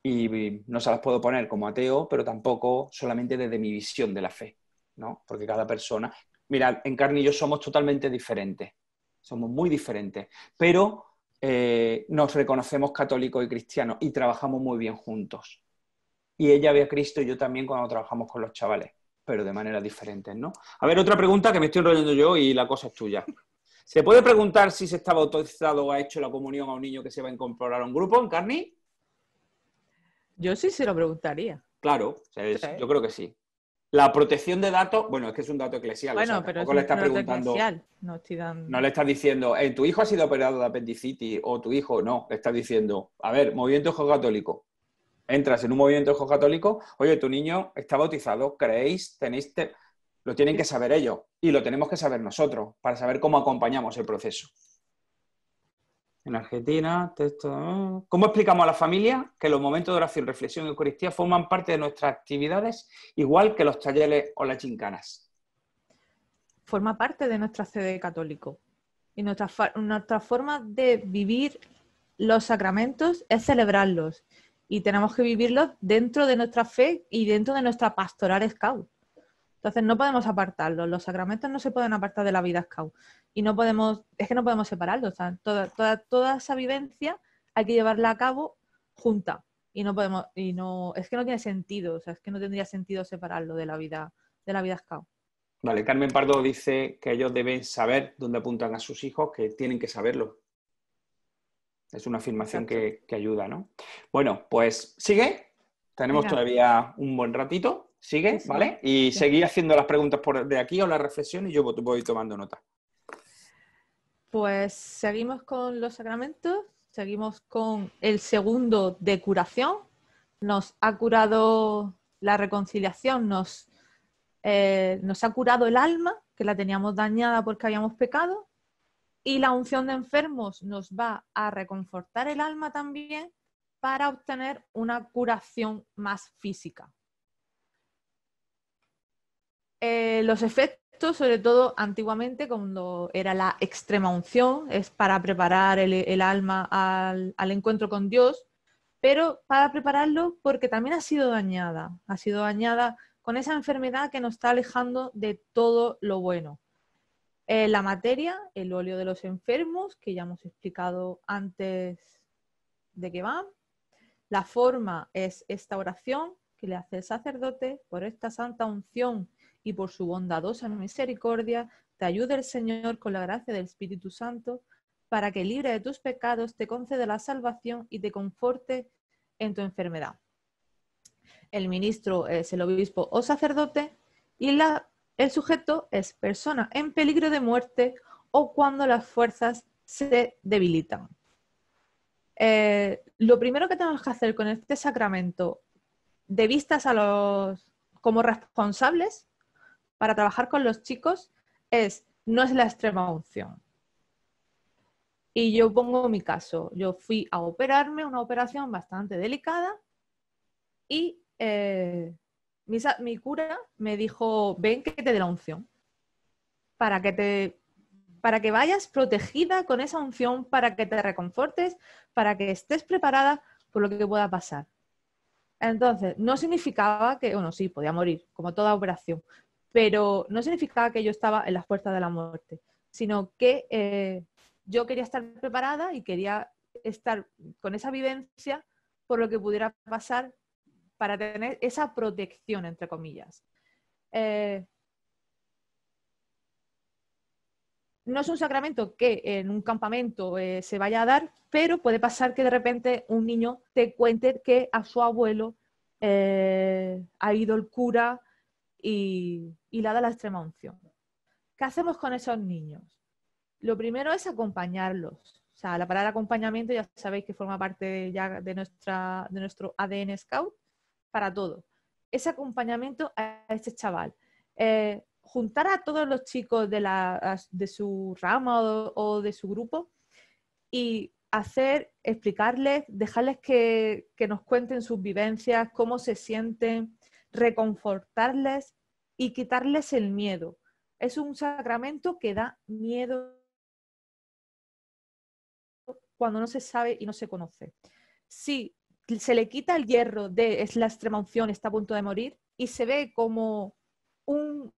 Y no se las puedo poner como ateo, pero tampoco solamente desde mi visión de la fe, ¿no? Porque cada persona, mirad, en carne y yo somos totalmente diferentes, somos muy diferentes, pero eh, nos reconocemos católicos y cristianos y trabajamos muy bien juntos. Y ella ve a Cristo y yo también cuando trabajamos con los chavales, pero de maneras diferentes, ¿no? A ver, otra pregunta que me estoy enrollando yo y la cosa es tuya. ¿Se puede preguntar si se estaba autorizado o ha hecho la comunión a un niño que se va a incorporar a un grupo, en Carni? Yo sí se lo preguntaría. Claro, yo creo que sí. La protección de datos, bueno, es que es un dato eclesial. pero es preguntando. No, le estás diciendo, en eh, tu hijo ha sido operado de apendicitis o tu hijo no. está diciendo, a ver, movimiento hijo católico. Entras en un movimiento hijo católico, oye, tu niño está bautizado, creéis, tenéis. Lo tienen que saber ellos y lo tenemos que saber nosotros para saber cómo acompañamos el proceso en Argentina, texto. ¿eh? ¿Cómo explicamos a la familia que los momentos de oración, reflexión y Eucaristía forman parte de nuestras actividades, igual que los talleres o las chincanas? Forma parte de nuestra sede católico. Y nuestra, nuestra forma de vivir los sacramentos es celebrarlos. Y tenemos que vivirlos dentro de nuestra fe y dentro de nuestra pastoral scout. Entonces no podemos apartarlo los sacramentos no se pueden apartar de la vida scout y no podemos, es que no podemos separarlo, toda, toda, toda esa vivencia hay que llevarla a cabo junta y no podemos, y no, es que no tiene sentido, o sea, es que no tendría sentido separarlo de la vida, de la vida scout. Vale, Carmen Pardo dice que ellos deben saber dónde apuntan a sus hijos, que tienen que saberlo. Es una afirmación que, ayuda, ¿no? Bueno, pues sigue. Tenemos todavía un buen ratito. Sigue, ¿vale? Y seguí haciendo las preguntas por de aquí o la reflexión y yo voy tomando nota. Pues seguimos con los sacramentos, seguimos con el segundo de curación. Nos ha curado la reconciliación, nos, eh, nos ha curado el alma, que la teníamos dañada porque habíamos pecado, y la unción de enfermos nos va a reconfortar el alma también para obtener una curación más física. Eh, los efectos, sobre todo antiguamente, cuando era la extrema unción, es para preparar el, alma al, encuentro con Dios, pero para prepararlo porque también ha sido dañada, ha sido dañada con esa enfermedad que nos está alejando de todo lo bueno. Eh, la materia, el óleo de los enfermos, que ya hemos explicado antes de que van. La forma es esta oración que le hace el sacerdote por esta santa unción y por su bondadosa misericordia, te ayude el Señor con la gracia del Espíritu Santo, para que libre de tus pecados te conceda la salvación y te conforte en tu enfermedad. El ministro eh, es el obispo o sacerdote y la, el sujeto es persona en peligro de muerte o cuando las fuerzas se debilitan. Eh, lo primero que tenemos que hacer con este sacramento de vistas a los como responsables para trabajar con los chicos es, no es la extrema unción. Y yo pongo mi caso, yo fui a operarme, una operación bastante delicada, y eh, mi, cura me dijo, ven que te dé la unción, para que, te, para que vayas protegida con esa unción, para que te reconfortes, para que estés preparada por lo que pueda pasar. Entonces, no significaba que, bueno, sí, podía morir, como toda operación, pero no significaba que yo estaba en las fuerza de la muerte, sino que eh, yo quería estar preparada y quería estar con esa vivencia por lo que pudiera pasar para tener esa protección, entre comillas. Eh, no es un sacramento que en un campamento eh, se vaya a dar, pero puede pasar que de repente un niño te cuente que a su abuelo ha ido el cura y, la da la extrema unción. ¿Qué hacemos con esos niños? Lo primero es acompañarlos. O sea, la palabra acompañamiento ya sabéis que forma parte ya de, nuestra, de nuestro ADN Scout para todo. Ese acompañamiento a este chaval. Eh, juntar a todos los chicos de, su rama o, de su grupo y hacer, explicarles, dejarles que, que nos cuenten sus vivencias, cómo se sienten, reconfortarles y quitarles el miedo. Es un sacramento que da miedo cuando no se sabe y no se conoce. Si se le quita el hierro de es la extrema unción, está a punto de morir, y se ve como un,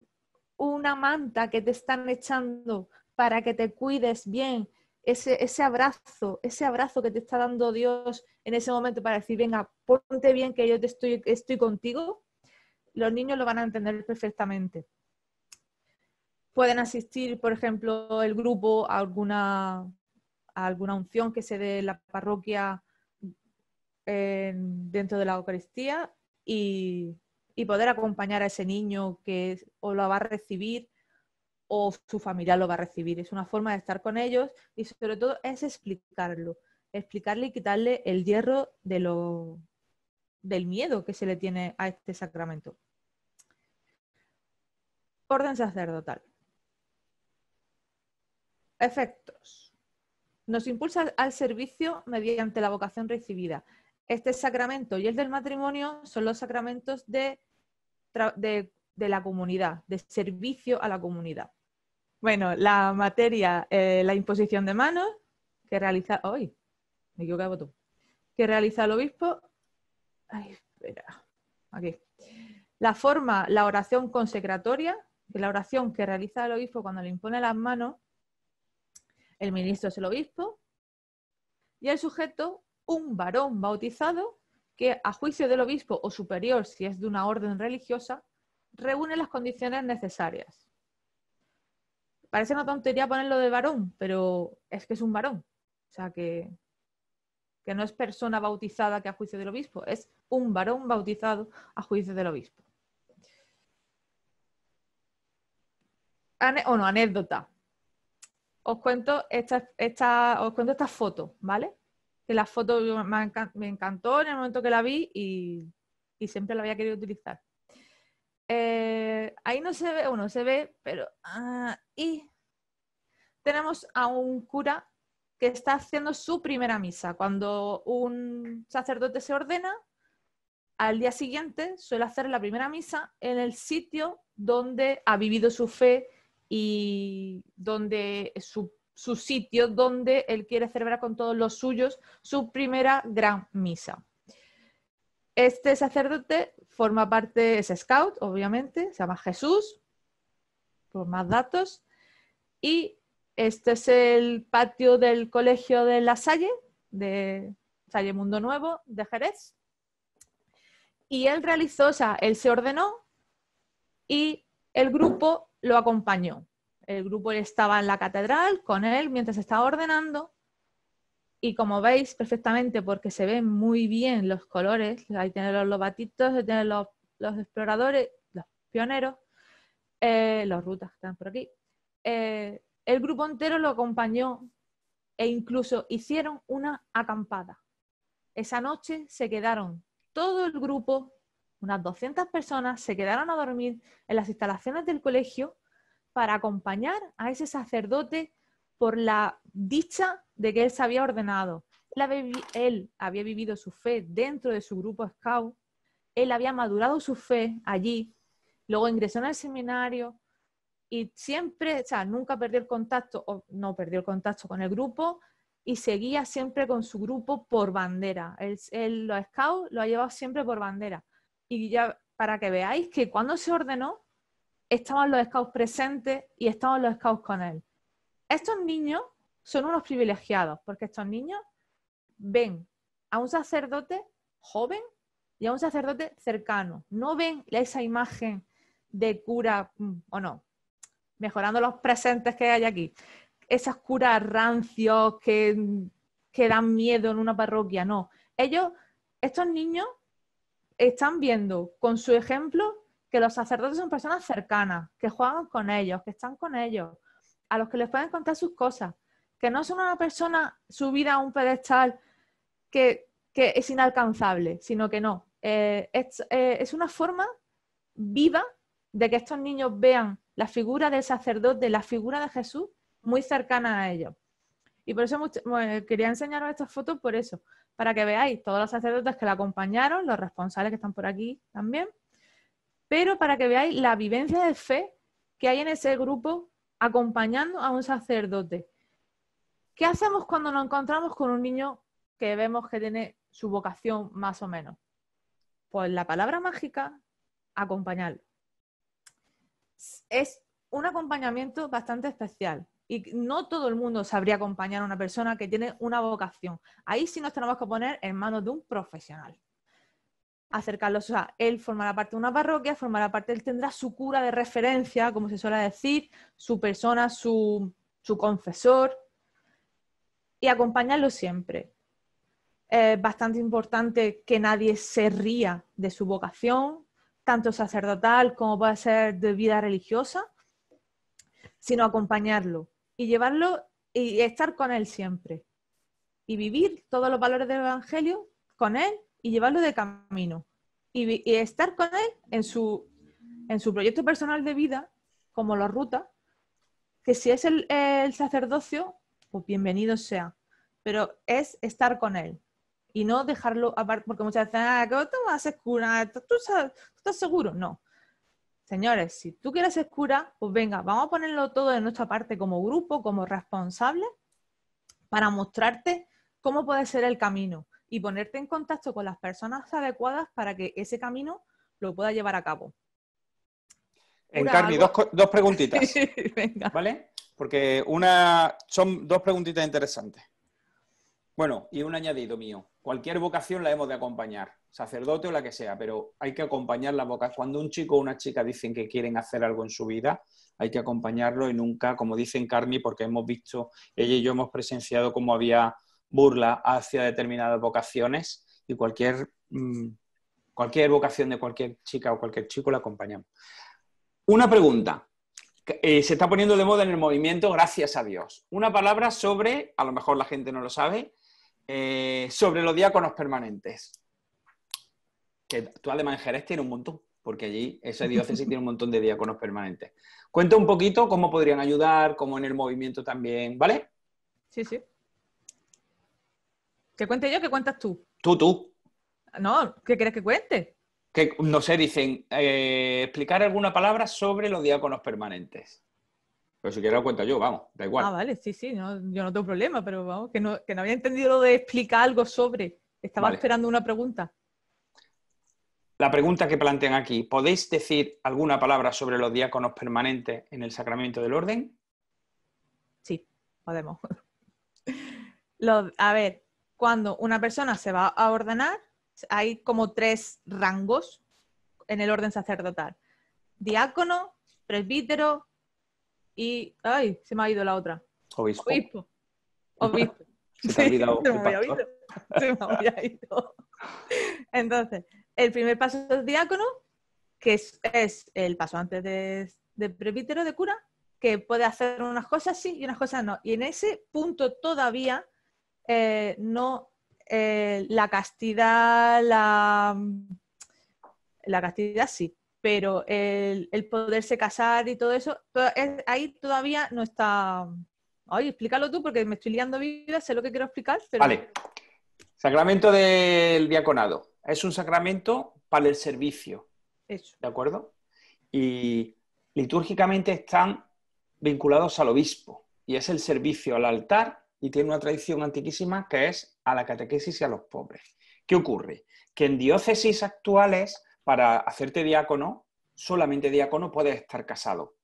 una manta que te están echando para que te cuides bien, ese, ese, abrazo, ese abrazo que te está dando Dios en ese momento para decir, venga, ponte bien que yo te estoy, estoy contigo, los niños lo van a entender perfectamente. Pueden asistir, por ejemplo, el grupo a alguna, alguna unción que se dé en la parroquia dentro de la Eucaristía y, poder acompañar a ese niño que o lo va a recibir o su familia lo va a recibir. Es una forma de estar con ellos y sobre todo es explicarlo, explicarle y quitarle el hierro de del miedo que se le tiene a este sacramento. Orden sacerdotal. Efectos. Nos impulsa al servicio mediante la vocación recibida. Este sacramento y el del matrimonio son los sacramentos de, de, la comunidad, de servicio a la comunidad. Bueno, la materia, eh, la imposición de manos que realiza hoy, me tú, que realiza el obispo. Ay, espera, aquí. La forma, la oración consecratoria, la oración que realiza el obispo cuando le impone las manos, el ministro es el obispo y el sujeto, un varón bautizado que a juicio del obispo o superior, si es de una orden religiosa, reúne las condiciones necesarias. Parece una tontería ponerlo de varón, pero es que es un varón. O sea que, que no es persona bautizada que a juicio del obispo, es un varón bautizado a juicio del obispo. o no, anécdota. Os cuento esta, esta, os cuento esta foto, ¿vale? Que la foto me encantó en el momento que la vi y, siempre la había querido utilizar. Eh, ahí no se ve, bueno, se ve, pero... Ah, y tenemos a un cura que está haciendo su primera misa. Cuando un sacerdote se ordena, al día siguiente suele hacer la primera misa en el sitio donde ha vivido su fe, y donde su, su sitio donde él quiere celebrar con todos los suyos su primera gran misa. Este sacerdote forma parte, es scout, obviamente, se llama Jesús, por más datos, y este es el patio del colegio de La Salle, de Salle Mundo Nuevo, de Jerez. Y él realizó, o sea, él se ordenó y el grupo lo acompañó. El grupo estaba en la catedral con él mientras estaba ordenando y como veis perfectamente porque se ven muy bien los colores, ahí tienen los batitos, ahí tienen los, exploradores, los pioneros, eh, los rutas que están por aquí. Eh, el grupo entero lo acompañó e incluso hicieron una acampada. Esa noche se quedaron todo el grupo unas 200 personas se quedaron a dormir en las instalaciones del colegio para acompañar a ese sacerdote por la dicha de que él se había ordenado. Él había, vivido su fe dentro de su grupo scout, él había madurado su fe allí, luego ingresó en el seminario y siempre, o sea, nunca perdió el contacto, o no perdió el contacto con el grupo y seguía siempre con su grupo por bandera. El, los scouts lo ha llevado siempre por bandera y ya para que veáis que cuando se ordenó, estaban los scouts presentes y estaban los scouts con él. Estos niños son unos privilegiados, porque estos niños ven a un sacerdote joven y a un sacerdote cercano. No ven esa imagen de cura, mm, o no, mejorando los presentes que hay aquí, esas curas rancios que, que dan miedo en una parroquia, no. Ellos, estos niños están viendo con su ejemplo que los sacerdotes son personas cercanas, que juegan con ellos, que están con ellos, a los que les pueden contar sus cosas, que no son una persona subida a un pedestal que, que es inalcanzable, sino que no. Eh, es, eh, es una forma viva de que estos niños vean la figura del sacerdote, la figura de Jesús, muy cercana a ellos. Y por eso quería enseñaros estas fotos por eso, para que veáis todos los sacerdotes que la acompañaron, los responsables que están por aquí también, pero para que veáis la vivencia de fe que hay en ese grupo acompañando a un sacerdote. ¿Qué hacemos cuando nos encontramos con un niño que vemos que tiene su vocación más o menos? Pues la palabra mágica, acompañarlo. Es un acompañamiento bastante especial. Y no todo el mundo sabría acompañar a una persona que tiene una vocación. Ahí sí nos tenemos que poner en manos de un profesional. Acercarlos, o sea, él formará parte de una parroquia, formará parte, él tendrá su cura de referencia, como se suele decir, su persona, su, confesor, y acompañarlo siempre. Es bastante importante que nadie se ría de su vocación, tanto sacerdotal como puede ser de vida religiosa, sino acompañarlo y llevarlo y estar con Él siempre. Y vivir todos los valores del Evangelio con Él y llevarlo de camino. Y, estar con Él en su, en su proyecto personal de vida, como la ruta, que si es el, sacerdocio, pues bienvenido sea. Pero es estar con Él y no dejarlo aparte, porque muchas veces, ah, que tú ¿Tú, ¿Tú, estás seguro? No señores, si tú quieres ser cura, pues venga, vamos a ponerlo todo de nuestra parte como grupo, como responsable, para mostrarte cómo puede ser el camino y ponerte en contacto con las personas adecuadas para que ese camino lo pueda llevar a cabo. Encarni, dos, dos preguntitas. venga. ¿Vale? Porque una son dos preguntitas interesantes. Bueno, y un añadido mío. Cualquier vocación la hemos de acompañar, sacerdote o la que sea, pero hay que acompañar la vocación. Cuando un chico o una chica dicen que quieren hacer algo en su vida, hay que acompañarlo y nunca, como dicen Carmi, porque hemos visto, ella y yo hemos presenciado cómo había burla hacia determinadas vocaciones y cualquier, mm, cualquier vocación de cualquier chica o cualquier chico la acompañamos. Una pregunta. Eh, se está poniendo de moda en el movimiento, gracias a Dios. Una palabra sobre, a lo mejor la gente no lo sabe, eh, sobre los diáconos permanentes. Que tú además en Jerez tiene un montón, porque allí esa diócesis tiene un montón de diáconos permanentes. Cuenta un poquito cómo podrían ayudar, cómo en el movimiento también, ¿vale? Sí, sí. ¿Que cuente yo? ¿Qué cuentas tú? Tú, tú. No, ¿qué quieres que cuente? Que, no sé, dicen, eh, explicar alguna palabra sobre los diáconos permanentes. Pero si quieres lo cuento yo, vamos, da igual. Ah, vale, sí, sí, yo no tengo problema, pero vamos, que no, que no había entendido lo de explicar algo sobre. Estaba esperando una pregunta. La pregunta que plantean aquí, ¿podéis decir alguna palabra sobre los diáconos permanentes en el sacramento del orden? Sí, podemos. a ver, cuando una persona se va a ordenar, hay como tres rangos en el orden sacerdotal. Diácono, presbítero y. ¡Ay! Se me ha ido la otra. Obispo. Obispo. se te ha se, me se me había ido. Entonces, el primer paso es diácono, que es, el paso antes de, de de cura, que puede hacer unas cosas sí y unas cosas no. Y en ese punto todavía eh, no eh, la castidad, la, la castidad sí, pero el, poderse casar y todo eso, ahí todavía no está... Oye, explícalo tú porque me estoy liando vida, sé lo que quiero explicar, pero... Vale. Sacramento del diaconado. Es un sacramento para el servicio. ¿De acuerdo? Y litúrgicamente están vinculados al obispo y es el servicio al altar y tiene una tradición antiquísima que es a la catequesis y a los pobres. ¿Qué ocurre? Que en diócesis actuales para hacerte diácono, solamente diácono puedes estar casado.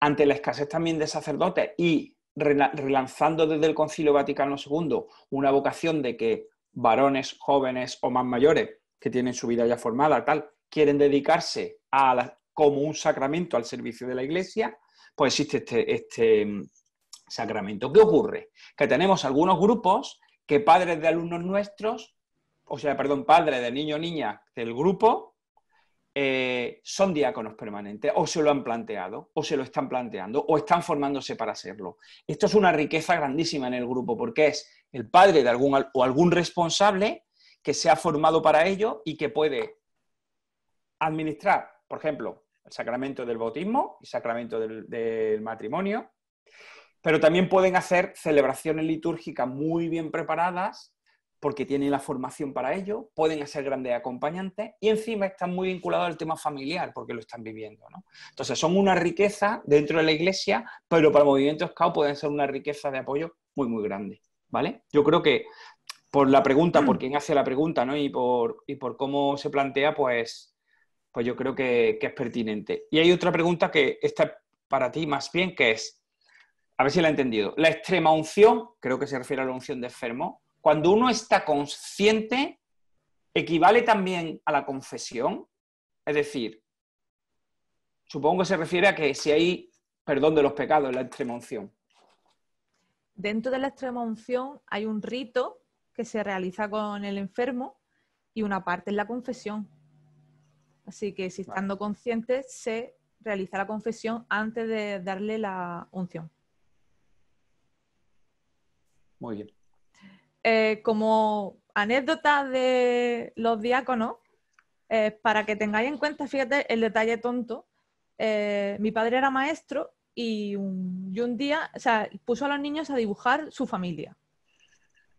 Ante la escasez también de sacerdotes y relanzando desde el Concilio Vaticano II una vocación de que varones jóvenes o más mayores que tienen su vida ya formada, tal, quieren dedicarse a como un sacramento al servicio de la Iglesia, pues existe este, este mm, sacramento. ¿Qué ocurre? Que tenemos algunos grupos que padres de alumnos nuestros o sea, perdón, padre de niño o niña del grupo eh, son diáconos permanentes, o se lo han planteado, o se lo están planteando, o están formándose para serlo. Esto es una riqueza grandísima en el grupo, porque es el padre de algún o algún responsable que se ha formado para ello y que puede administrar, por ejemplo, el sacramento del bautismo y sacramento del matrimonio, pero también pueden hacer celebraciones litúrgicas muy bien preparadas porque tienen la formación para ello, pueden ser grandes acompañantes y encima están muy vinculados al tema familiar porque lo están viviendo. ¿no? Entonces son una riqueza dentro de la iglesia, pero para movimientos Scout pueden ser una riqueza de apoyo muy, muy grande. ¿vale? Yo creo que por la pregunta, por quien hace la pregunta ¿no? y, por, por cómo se plantea, pues, pues yo creo que es pertinente. Y hay otra pregunta que está para ti más bien, que es, a ver si la he entendido, la extrema unción, creo que se refiere a la unción de enfermo, cuando uno está consciente, equivale también a la confesión. Es decir, supongo que se refiere a que si hay perdón de los pecados en la unción. Dentro de la unción hay un rito que se realiza con el enfermo y una parte es la confesión. Así que si estando consciente se realiza la confesión antes de darle la unción. Muy bien. Eh, como anécdota de los diáconos, eh, para que tengáis en cuenta, fíjate el detalle tonto, eh, mi padre era maestro y un, día, puso a los niños a dibujar su familia.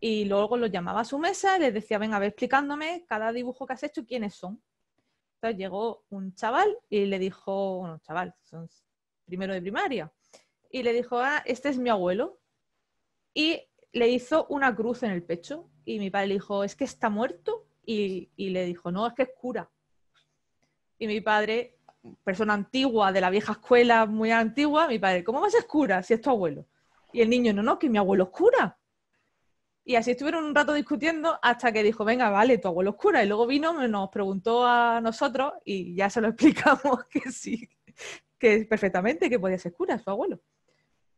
Y luego los llamaba a su mesa, y les decía, venga, a ver explicándome cada dibujo que has hecho, quiénes son. Entonces llegó un chaval y le dijo, bueno, chaval, son primero de primaria, y le dijo, ah, este es mi abuelo. Y le hizo una cruz en el pecho y mi padre le dijo, ¿es que está muerto? Y, le dijo, no, es que es cura. Y mi padre, persona antigua, de la vieja escuela, muy antigua, mi padre, ¿cómo vas a ser cura si es tu abuelo? Y el niño, no, no, que mi abuelo es cura. Y así estuvieron un rato discutiendo hasta que dijo, venga, vale, tu abuelo es cura. Y luego vino, nos preguntó a nosotros y ya se lo explicamos que sí, que perfectamente, que podía ser cura su abuelo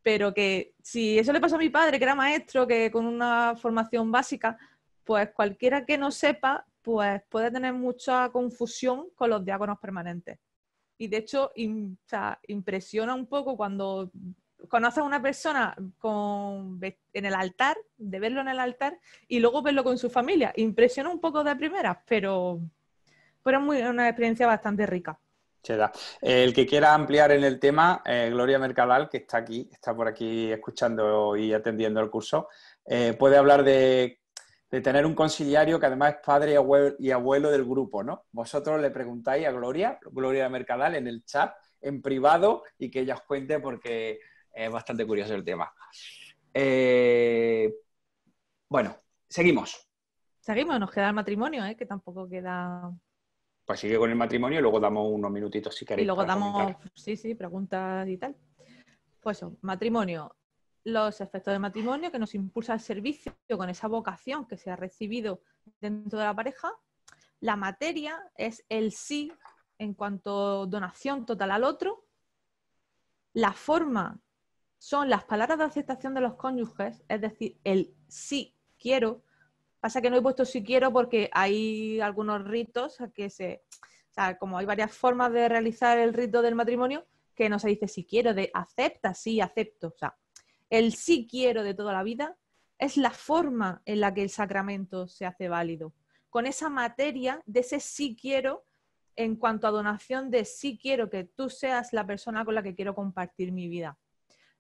pero que si eso le pasó a mi padre, que era maestro, que con una formación básica, pues cualquiera que no sepa, pues puede tener mucha confusión con los diáconos permanentes. Y de hecho, impresiona un poco cuando conoces a una persona con, en el altar, de verlo en el altar, y luego verlo con su familia. Impresiona un poco de primera, pero, pero es muy, una experiencia bastante rica. Cheda. El que quiera ampliar en el tema, eh, Gloria Mercadal, que está aquí, está por aquí escuchando y atendiendo el curso, eh, puede hablar de, tener un conciliario que además es padre y abuelo, del grupo, ¿no? Vosotros le preguntáis a Gloria, Gloria Mercadal, en el chat, en privado, y que ella os cuente porque es bastante curioso el tema. Eh, bueno, seguimos. Seguimos, nos queda el matrimonio, que tampoco queda pues sigue con el matrimonio y luego damos unos minutitos si queréis. Y luego damos, sí, sí, preguntas y tal. Pues eso, matrimonio. Los efectos del matrimonio que nos impulsa el servicio con esa vocación que se ha recibido dentro de la pareja. La materia es el sí en cuanto donación total al otro. La forma son las palabras de aceptación de los cónyuges, es decir, el sí quiero, Pasa que no he puesto si quiero porque hay algunos ritos que se... O sea, como hay varias formas de realizar el rito del matrimonio, que no se dice si quiero, de acepta, sí, acepto. O sea, el sí quiero de toda la vida es la forma en la que el sacramento se hace válido. Con esa materia de ese sí quiero en cuanto a donación de sí quiero que tú seas la persona con la que quiero compartir mi vida.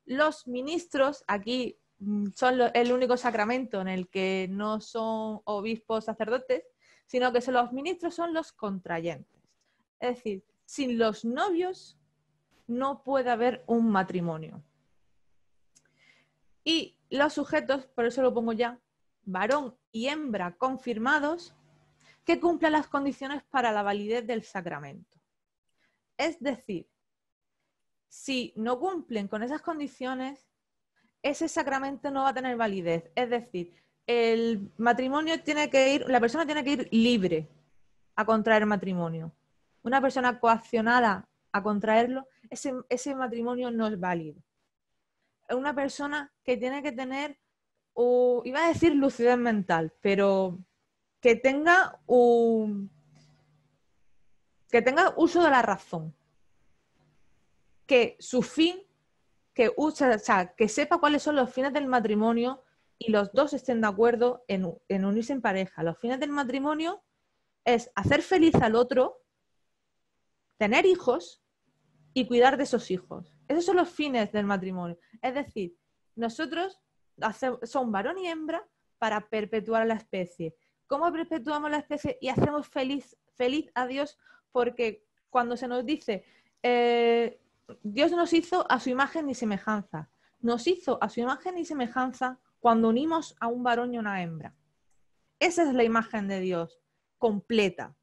Los ministros, aquí Mm, son el único sacramento en el que no son obispos sacerdotes, sino que los ministros son los contrayentes. Es decir, sin los novios no puede haber un matrimonio. Y los sujetos, por eso lo pongo ya, varón y hembra confirmados, que cumplan las condiciones para la validez del sacramento. Es decir, si no cumplen con esas condiciones, ese sacramento no va a tener validez. Es decir, el matrimonio tiene que ir, la persona tiene que ir libre a contraer matrimonio. Una persona coaccionada a contraerlo, ese, matrimonio no es válido. Es una persona que tiene que tener, o, iba a decir lucidez mental, pero que tenga que tenga uso de la razón, que su fin que, usa, o sea, que sepa cuáles son los fines del matrimonio y los dos estén de acuerdo en, unirse en pareja. Los fines del matrimonio es hacer feliz al otro, tener hijos y cuidar de esos hijos. Esos son los fines del matrimonio. Es decir, nosotros son varón y hembra para perpetuar la especie. ¿Cómo perpetuamos la especie y hacemos feliz, feliz a Dios? Porque cuando se nos dice, eh, Dios nos hizo a su imagen y semejanza. Nos hizo a su imagen y semejanza cuando unimos a un varón y una hembra. Esa es la imagen de Dios, completa.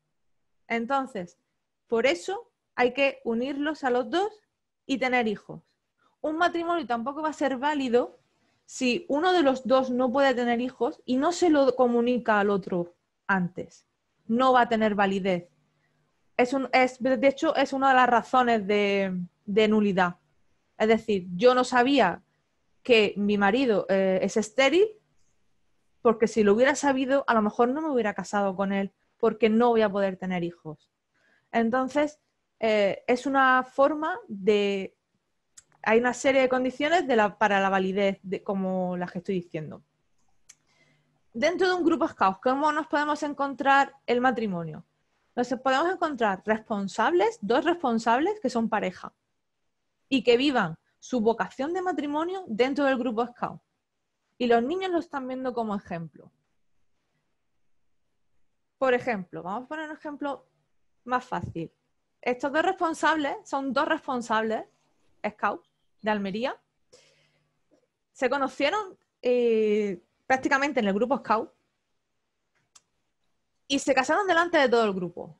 Entonces, por eso hay que unirlos a los dos y tener hijos. Un matrimonio tampoco va a ser válido si uno de los dos no puede tener hijos y no se lo comunica al otro antes. No va a tener validez. de hecho, es una de las razones de, de nulidad. Es decir, yo no sabía que mi marido eh, es estéril, porque si lo hubiera sabido, a lo mejor no me hubiera casado con él, porque no voy a poder tener hijos. Entonces, eh, es una forma de... Hay una serie de condiciones para la validez, como las que estoy diciendo. Dentro de un grupo scout, ¿cómo nos podemos encontrar el matrimonio? Nos podemos encontrar responsables, dos responsables que son pareja y que vivan su vocación de matrimonio dentro del grupo Scout. Y los niños lo están viendo como ejemplo. Por ejemplo, vamos a poner un ejemplo más fácil. Estos dos responsables son dos responsables Scout de Almería. Se conocieron eh, prácticamente en el grupo Scout y se casaron delante de todo el grupo.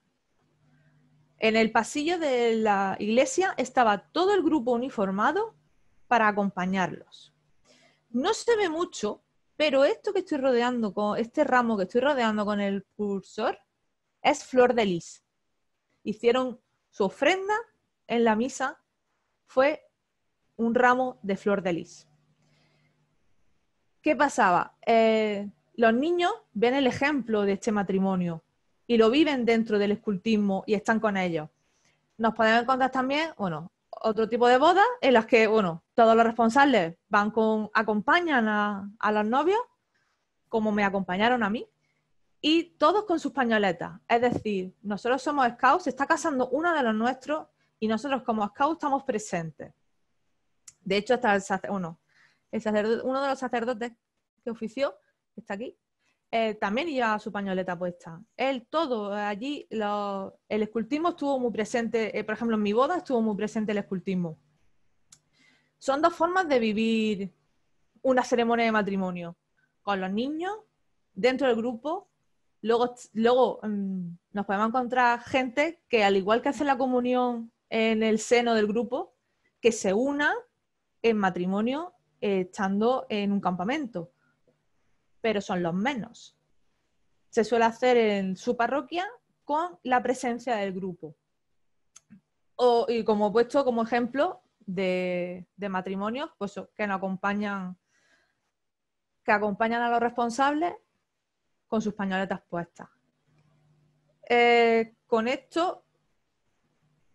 En el pasillo de la iglesia estaba todo el grupo uniformado para acompañarlos. No se ve mucho, pero esto que estoy rodeando con este ramo que estoy rodeando con el cursor es flor de lis. Hicieron su ofrenda en la misa fue un ramo de flor de lis. ¿Qué pasaba? Eh, los niños ven el ejemplo de este matrimonio y lo viven dentro del escultismo y están con ellos. Nos podemos encontrar también, bueno, otro tipo de bodas en las que, bueno, todos los responsables van con, acompañan a, los novios, como me acompañaron a mí, y todos con sus pañoletas. Es decir, nosotros somos scouts, se está casando uno de los nuestros y nosotros como scouts estamos presentes. De hecho, hasta el, uno de los sacerdotes que ofició está aquí, eh, también llevaba su pañoleta puesta. Él todo, eh, allí el escultismo estuvo muy presente, eh, por ejemplo, en mi boda estuvo muy presente el escultismo. Son dos formas de vivir una ceremonia de matrimonio, con los niños, dentro del grupo, luego, luego mm, nos podemos encontrar gente que al igual que hace la comunión en el seno del grupo, que se una en matrimonio estando en un campamento pero son los menos. Se suele hacer en su parroquia con la presencia del grupo. y como he puesto como ejemplo de, matrimonios pues, que no acompañan, que acompañan a los responsables con sus pañoletas puestas. Eh, con esto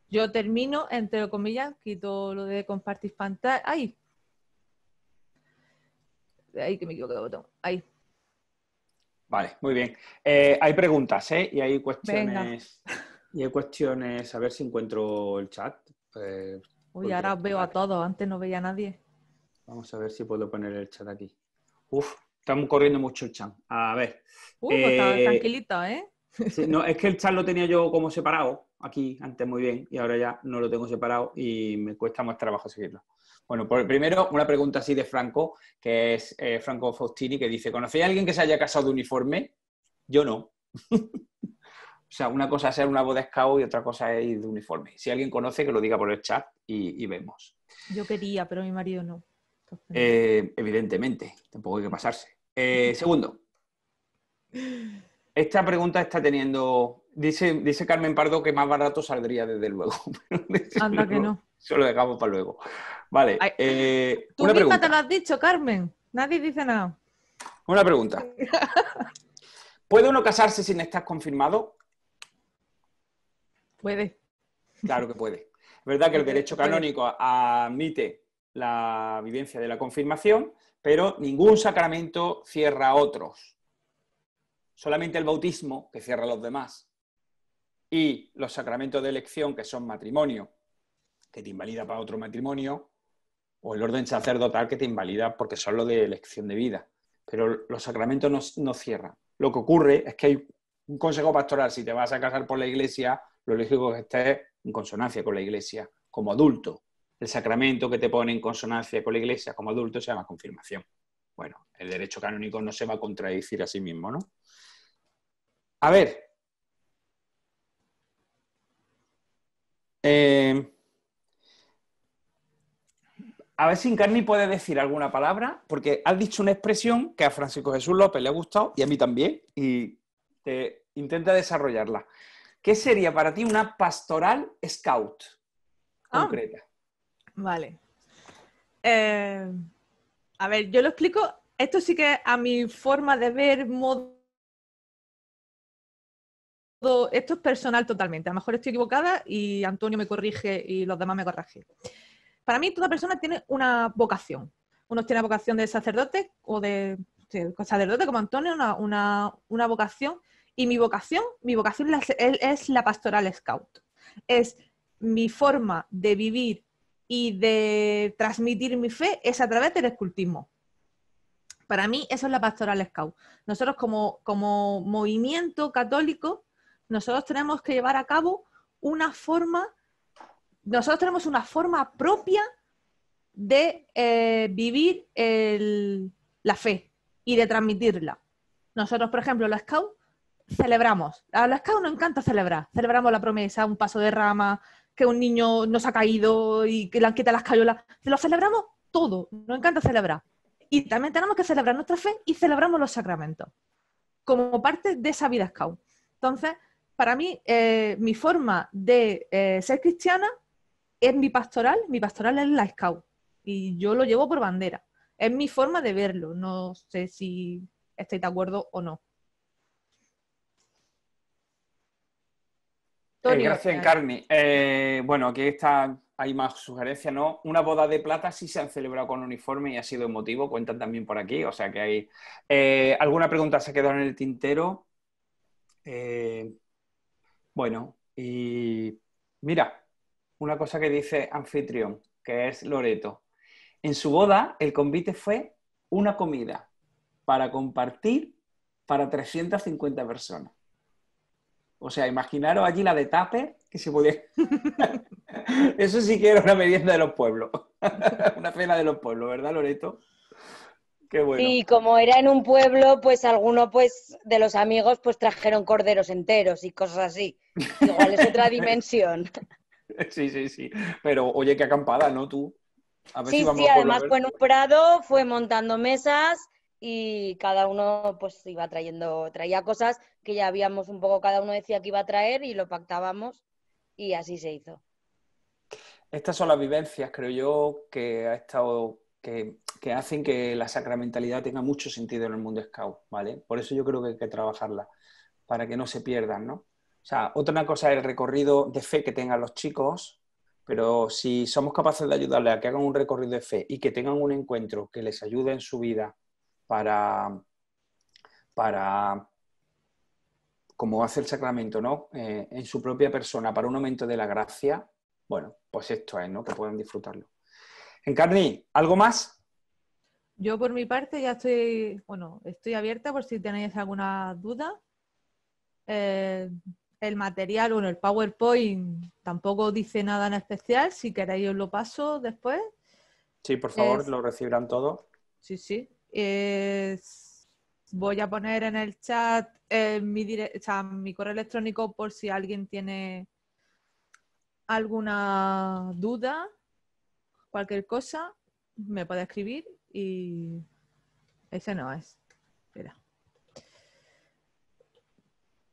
yo termino, entre comillas, quito lo de compartir pantalla. ¡Ay! Ahí que me equivoqué de botón. Ahí. Vale, muy bien. Eh, hay preguntas, ¿eh? Y hay cuestiones. Y hay cuestiones. A ver si encuentro el chat. Eh, Uy, ahora veo a todos, antes no veía a nadie. Vamos a ver si puedo poner el chat aquí. Uf, estamos corriendo mucho el chat. A ver. Uf, uh, pues eh, tranquilito, ¿eh? no, es que el chat lo tenía yo como separado aquí antes muy bien y ahora ya no lo tengo separado y me cuesta más trabajo seguirlo. Bueno, por, pues primero una pregunta así de Franco, que es eh, Franco Faustini, que dice, ¿conocéis a alguien que se haya casado de uniforme? Yo no. o sea, una cosa es ser una boda scout y otra cosa es ir de uniforme. Si alguien conoce, que lo diga por el chat y, vemos. Yo quería, pero mi marido no. Eh, evidentemente, tampoco hay que pasarse. Eh, segundo, esta pregunta está teniendo. Dice, dice Carmen Pardo que más barato saldría, desde luego. Anda que no. Solo lo dejamos para luego. Vale. Eh, tú misma te lo has dicho, Carmen. Nadie dice nada. Una pregunta. ¿Puede uno casarse sin estar confirmado? Puede. Claro que puede. Es verdad que el derecho canónico admite la vivencia de la confirmación, pero ningún sacramento cierra a otros. Solamente el bautismo que cierra a los demás. Y los sacramentos de elección, que son matrimonio, que te invalida para otro matrimonio, o el orden sacerdotal que te invalida porque son lo de elección de vida. Pero los sacramentos no, cierran. Lo que ocurre es que hay un consejo pastoral, si te vas a casar por la iglesia, lo lógico es que estés en consonancia con la iglesia, como adulto. El sacramento que te pone en consonancia con la iglesia como adulto se llama confirmación. Bueno, el derecho canónico no se va a contradecir a sí mismo, ¿no? A ver. Eh... A ver si Incarni puede decir alguna palabra, porque has dicho una expresión que a Francisco Jesús López le ha gustado y a mí también, y te intenta desarrollarla. ¿Qué sería para ti una pastoral scout ah. concreta? vale. Eh, a ver, yo lo explico. Esto sí que a mi forma de ver, modo esto es personal totalmente. A lo mejor estoy equivocada y Antonio me corrige y los demás me corrigen. Para mí, toda persona tiene una vocación. Uno tiene la vocación de sacerdote o de, sacerdote como Antonio, una, vocación. Y mi vocación, mi vocación es la pastoral scout. Es mi forma de vivir y de transmitir mi fe es a través del escultismo. Para mí eso es la pastoral scout. Nosotros como, como movimiento católico, nosotros tenemos que llevar a cabo una forma nosotros tenemos una forma propia de eh, vivir la fe y de transmitirla. Nosotros, por ejemplo, la scout celebramos. A la scout nos encanta celebrar. Celebramos la promesa, un paso de rama, que un niño nos ha caído y que le han quitado las cayolas. Lo celebramos todo. Nos encanta celebrar. Y también tenemos que celebrar nuestra fe y celebramos los sacramentos como parte de esa vida scout. Entonces, para mí, eh, mi forma de eh, ser cristiana es mi pastoral, mi pastoral es la scout y yo lo llevo por bandera. Es mi forma de verlo, no sé si estáis de acuerdo o no. Eh, gracias, Encarni. Eh, bueno, aquí está, hay más sugerencias, ¿no? Una boda de plata sí se han celebrado con uniforme y ha sido emotivo, cuentan también por aquí, o sea que hay... Eh, ¿Alguna pregunta se ha quedado en el tintero? bueno, y mira, una cosa que dice anfitrión, que es Loreto. En su boda, el convite fue una comida para compartir para 350 personas. O sea, imaginaros allí la de Taper, que se podía... Eso sí que era una merienda de los pueblos, una cena de los pueblos, ¿verdad, Loreto? Qué bueno. Y como era en un pueblo, pues alguno pues, de los amigos pues trajeron corderos enteros y cosas así. Igual es otra dimensión. Sí, sí, sí. Pero oye, qué acampada, ¿no? Tú. sí, sí, además fue en un prado, fue montando mesas y cada uno pues iba trayendo, traía cosas que ya habíamos un poco, cada uno decía que iba a traer y lo pactábamos y así se hizo. Estas son las vivencias, creo yo, que ha estado, que, que hacen que la sacramentalidad tenga mucho sentido en el mundo scout, ¿vale? Por eso yo creo que hay que trabajarla, para que no se pierdan, ¿no? O sea, otra cosa es el recorrido de fe que tengan los chicos, pero si somos capaces de ayudarles a que hagan un recorrido de fe y que tengan un encuentro que les ayude en su vida para, para como hace el sacramento, ¿no? Eh, en su propia persona, para un aumento de la gracia, bueno, pues esto es, ¿no? Que puedan disfrutarlo. Encarni, ¿algo más? Yo por mi parte ya estoy, bueno, estoy abierta por si tenéis alguna duda. Eh, el material, bueno, el PowerPoint tampoco dice nada en especial. Si queréis os lo paso después. Sí, por favor, lo recibirán todo. Sí, sí. Voy a poner en el chat eh, mi, mi correo electrónico por si alguien tiene alguna duda, cualquier cosa, me puede escribir y ese no es.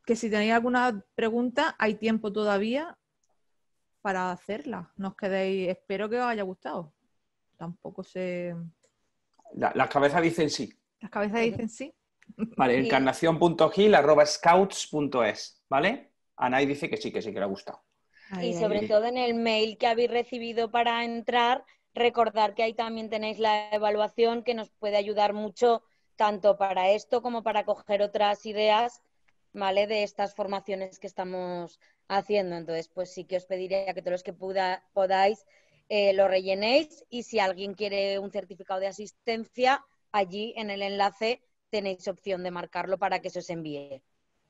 que si tenéis alguna pregunta, hay tiempo todavía para hacerla. Nos quedéis, espero que os haya gustado. Tampoco sé. las cabezas dicen sí. Las cabezas dicen sí. Vale, encarnación.gil ¿vale? Anaí dice que sí, que sí, que le ha gustado. y sobre todo en el mail que habéis recibido para entrar, recordar que ahí también tenéis la evaluación que nos puede ayudar mucho tanto para esto como para coger otras ideas de estas formaciones que estamos haciendo. Entonces, pues sí que os pediría que todos los que puda, podáis eh, lo rellenéis y si alguien quiere un certificado de asistencia, allí en el enlace tenéis opción de marcarlo para que se os envíe,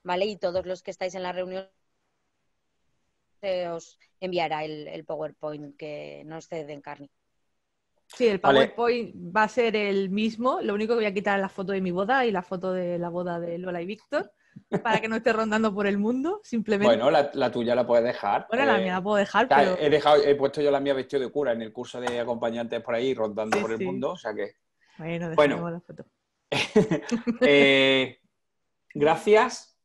¿vale? Y todos los que estáis en la reunión se os enviará el, PowerPoint que nos en Carni. Sí, el PowerPoint va a ser el mismo, lo único que voy a quitar es la foto de mi boda y la foto de la boda de Lola y Víctor para que no esté rondando por el mundo, simplemente. Bueno, la, tuya la puedes dejar. Bueno, la eh, mía la puedo dejar, He, puesto yo la mía vestido de cura en el curso de acompañantes por ahí, rondando por el mundo, o sea que... Bueno, bueno. la foto. Eh, gracias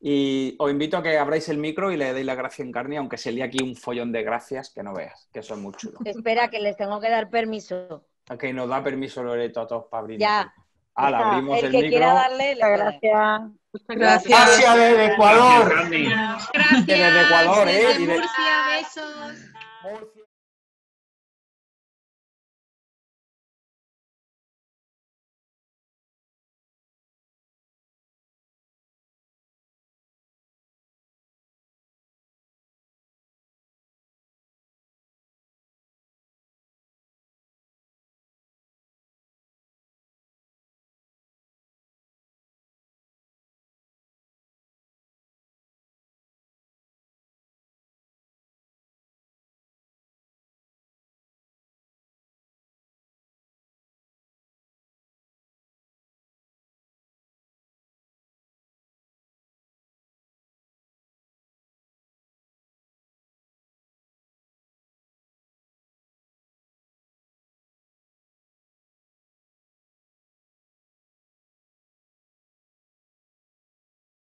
y os invito a que abráis el micro y le deis la gracia en carne, aunque se lea aquí un follón de gracias que no veas, que son muy chulos. Espera, que les tengo que dar permiso. Que nos da permiso Loreto a todos para abrir. Ya. Ah, la abrimos el, el que micro. quiera darle, la gracias. gracias. Gracias desde Ecuador. Gracias. Desde Ecuador, ¿eh? Desde Murcia, besos.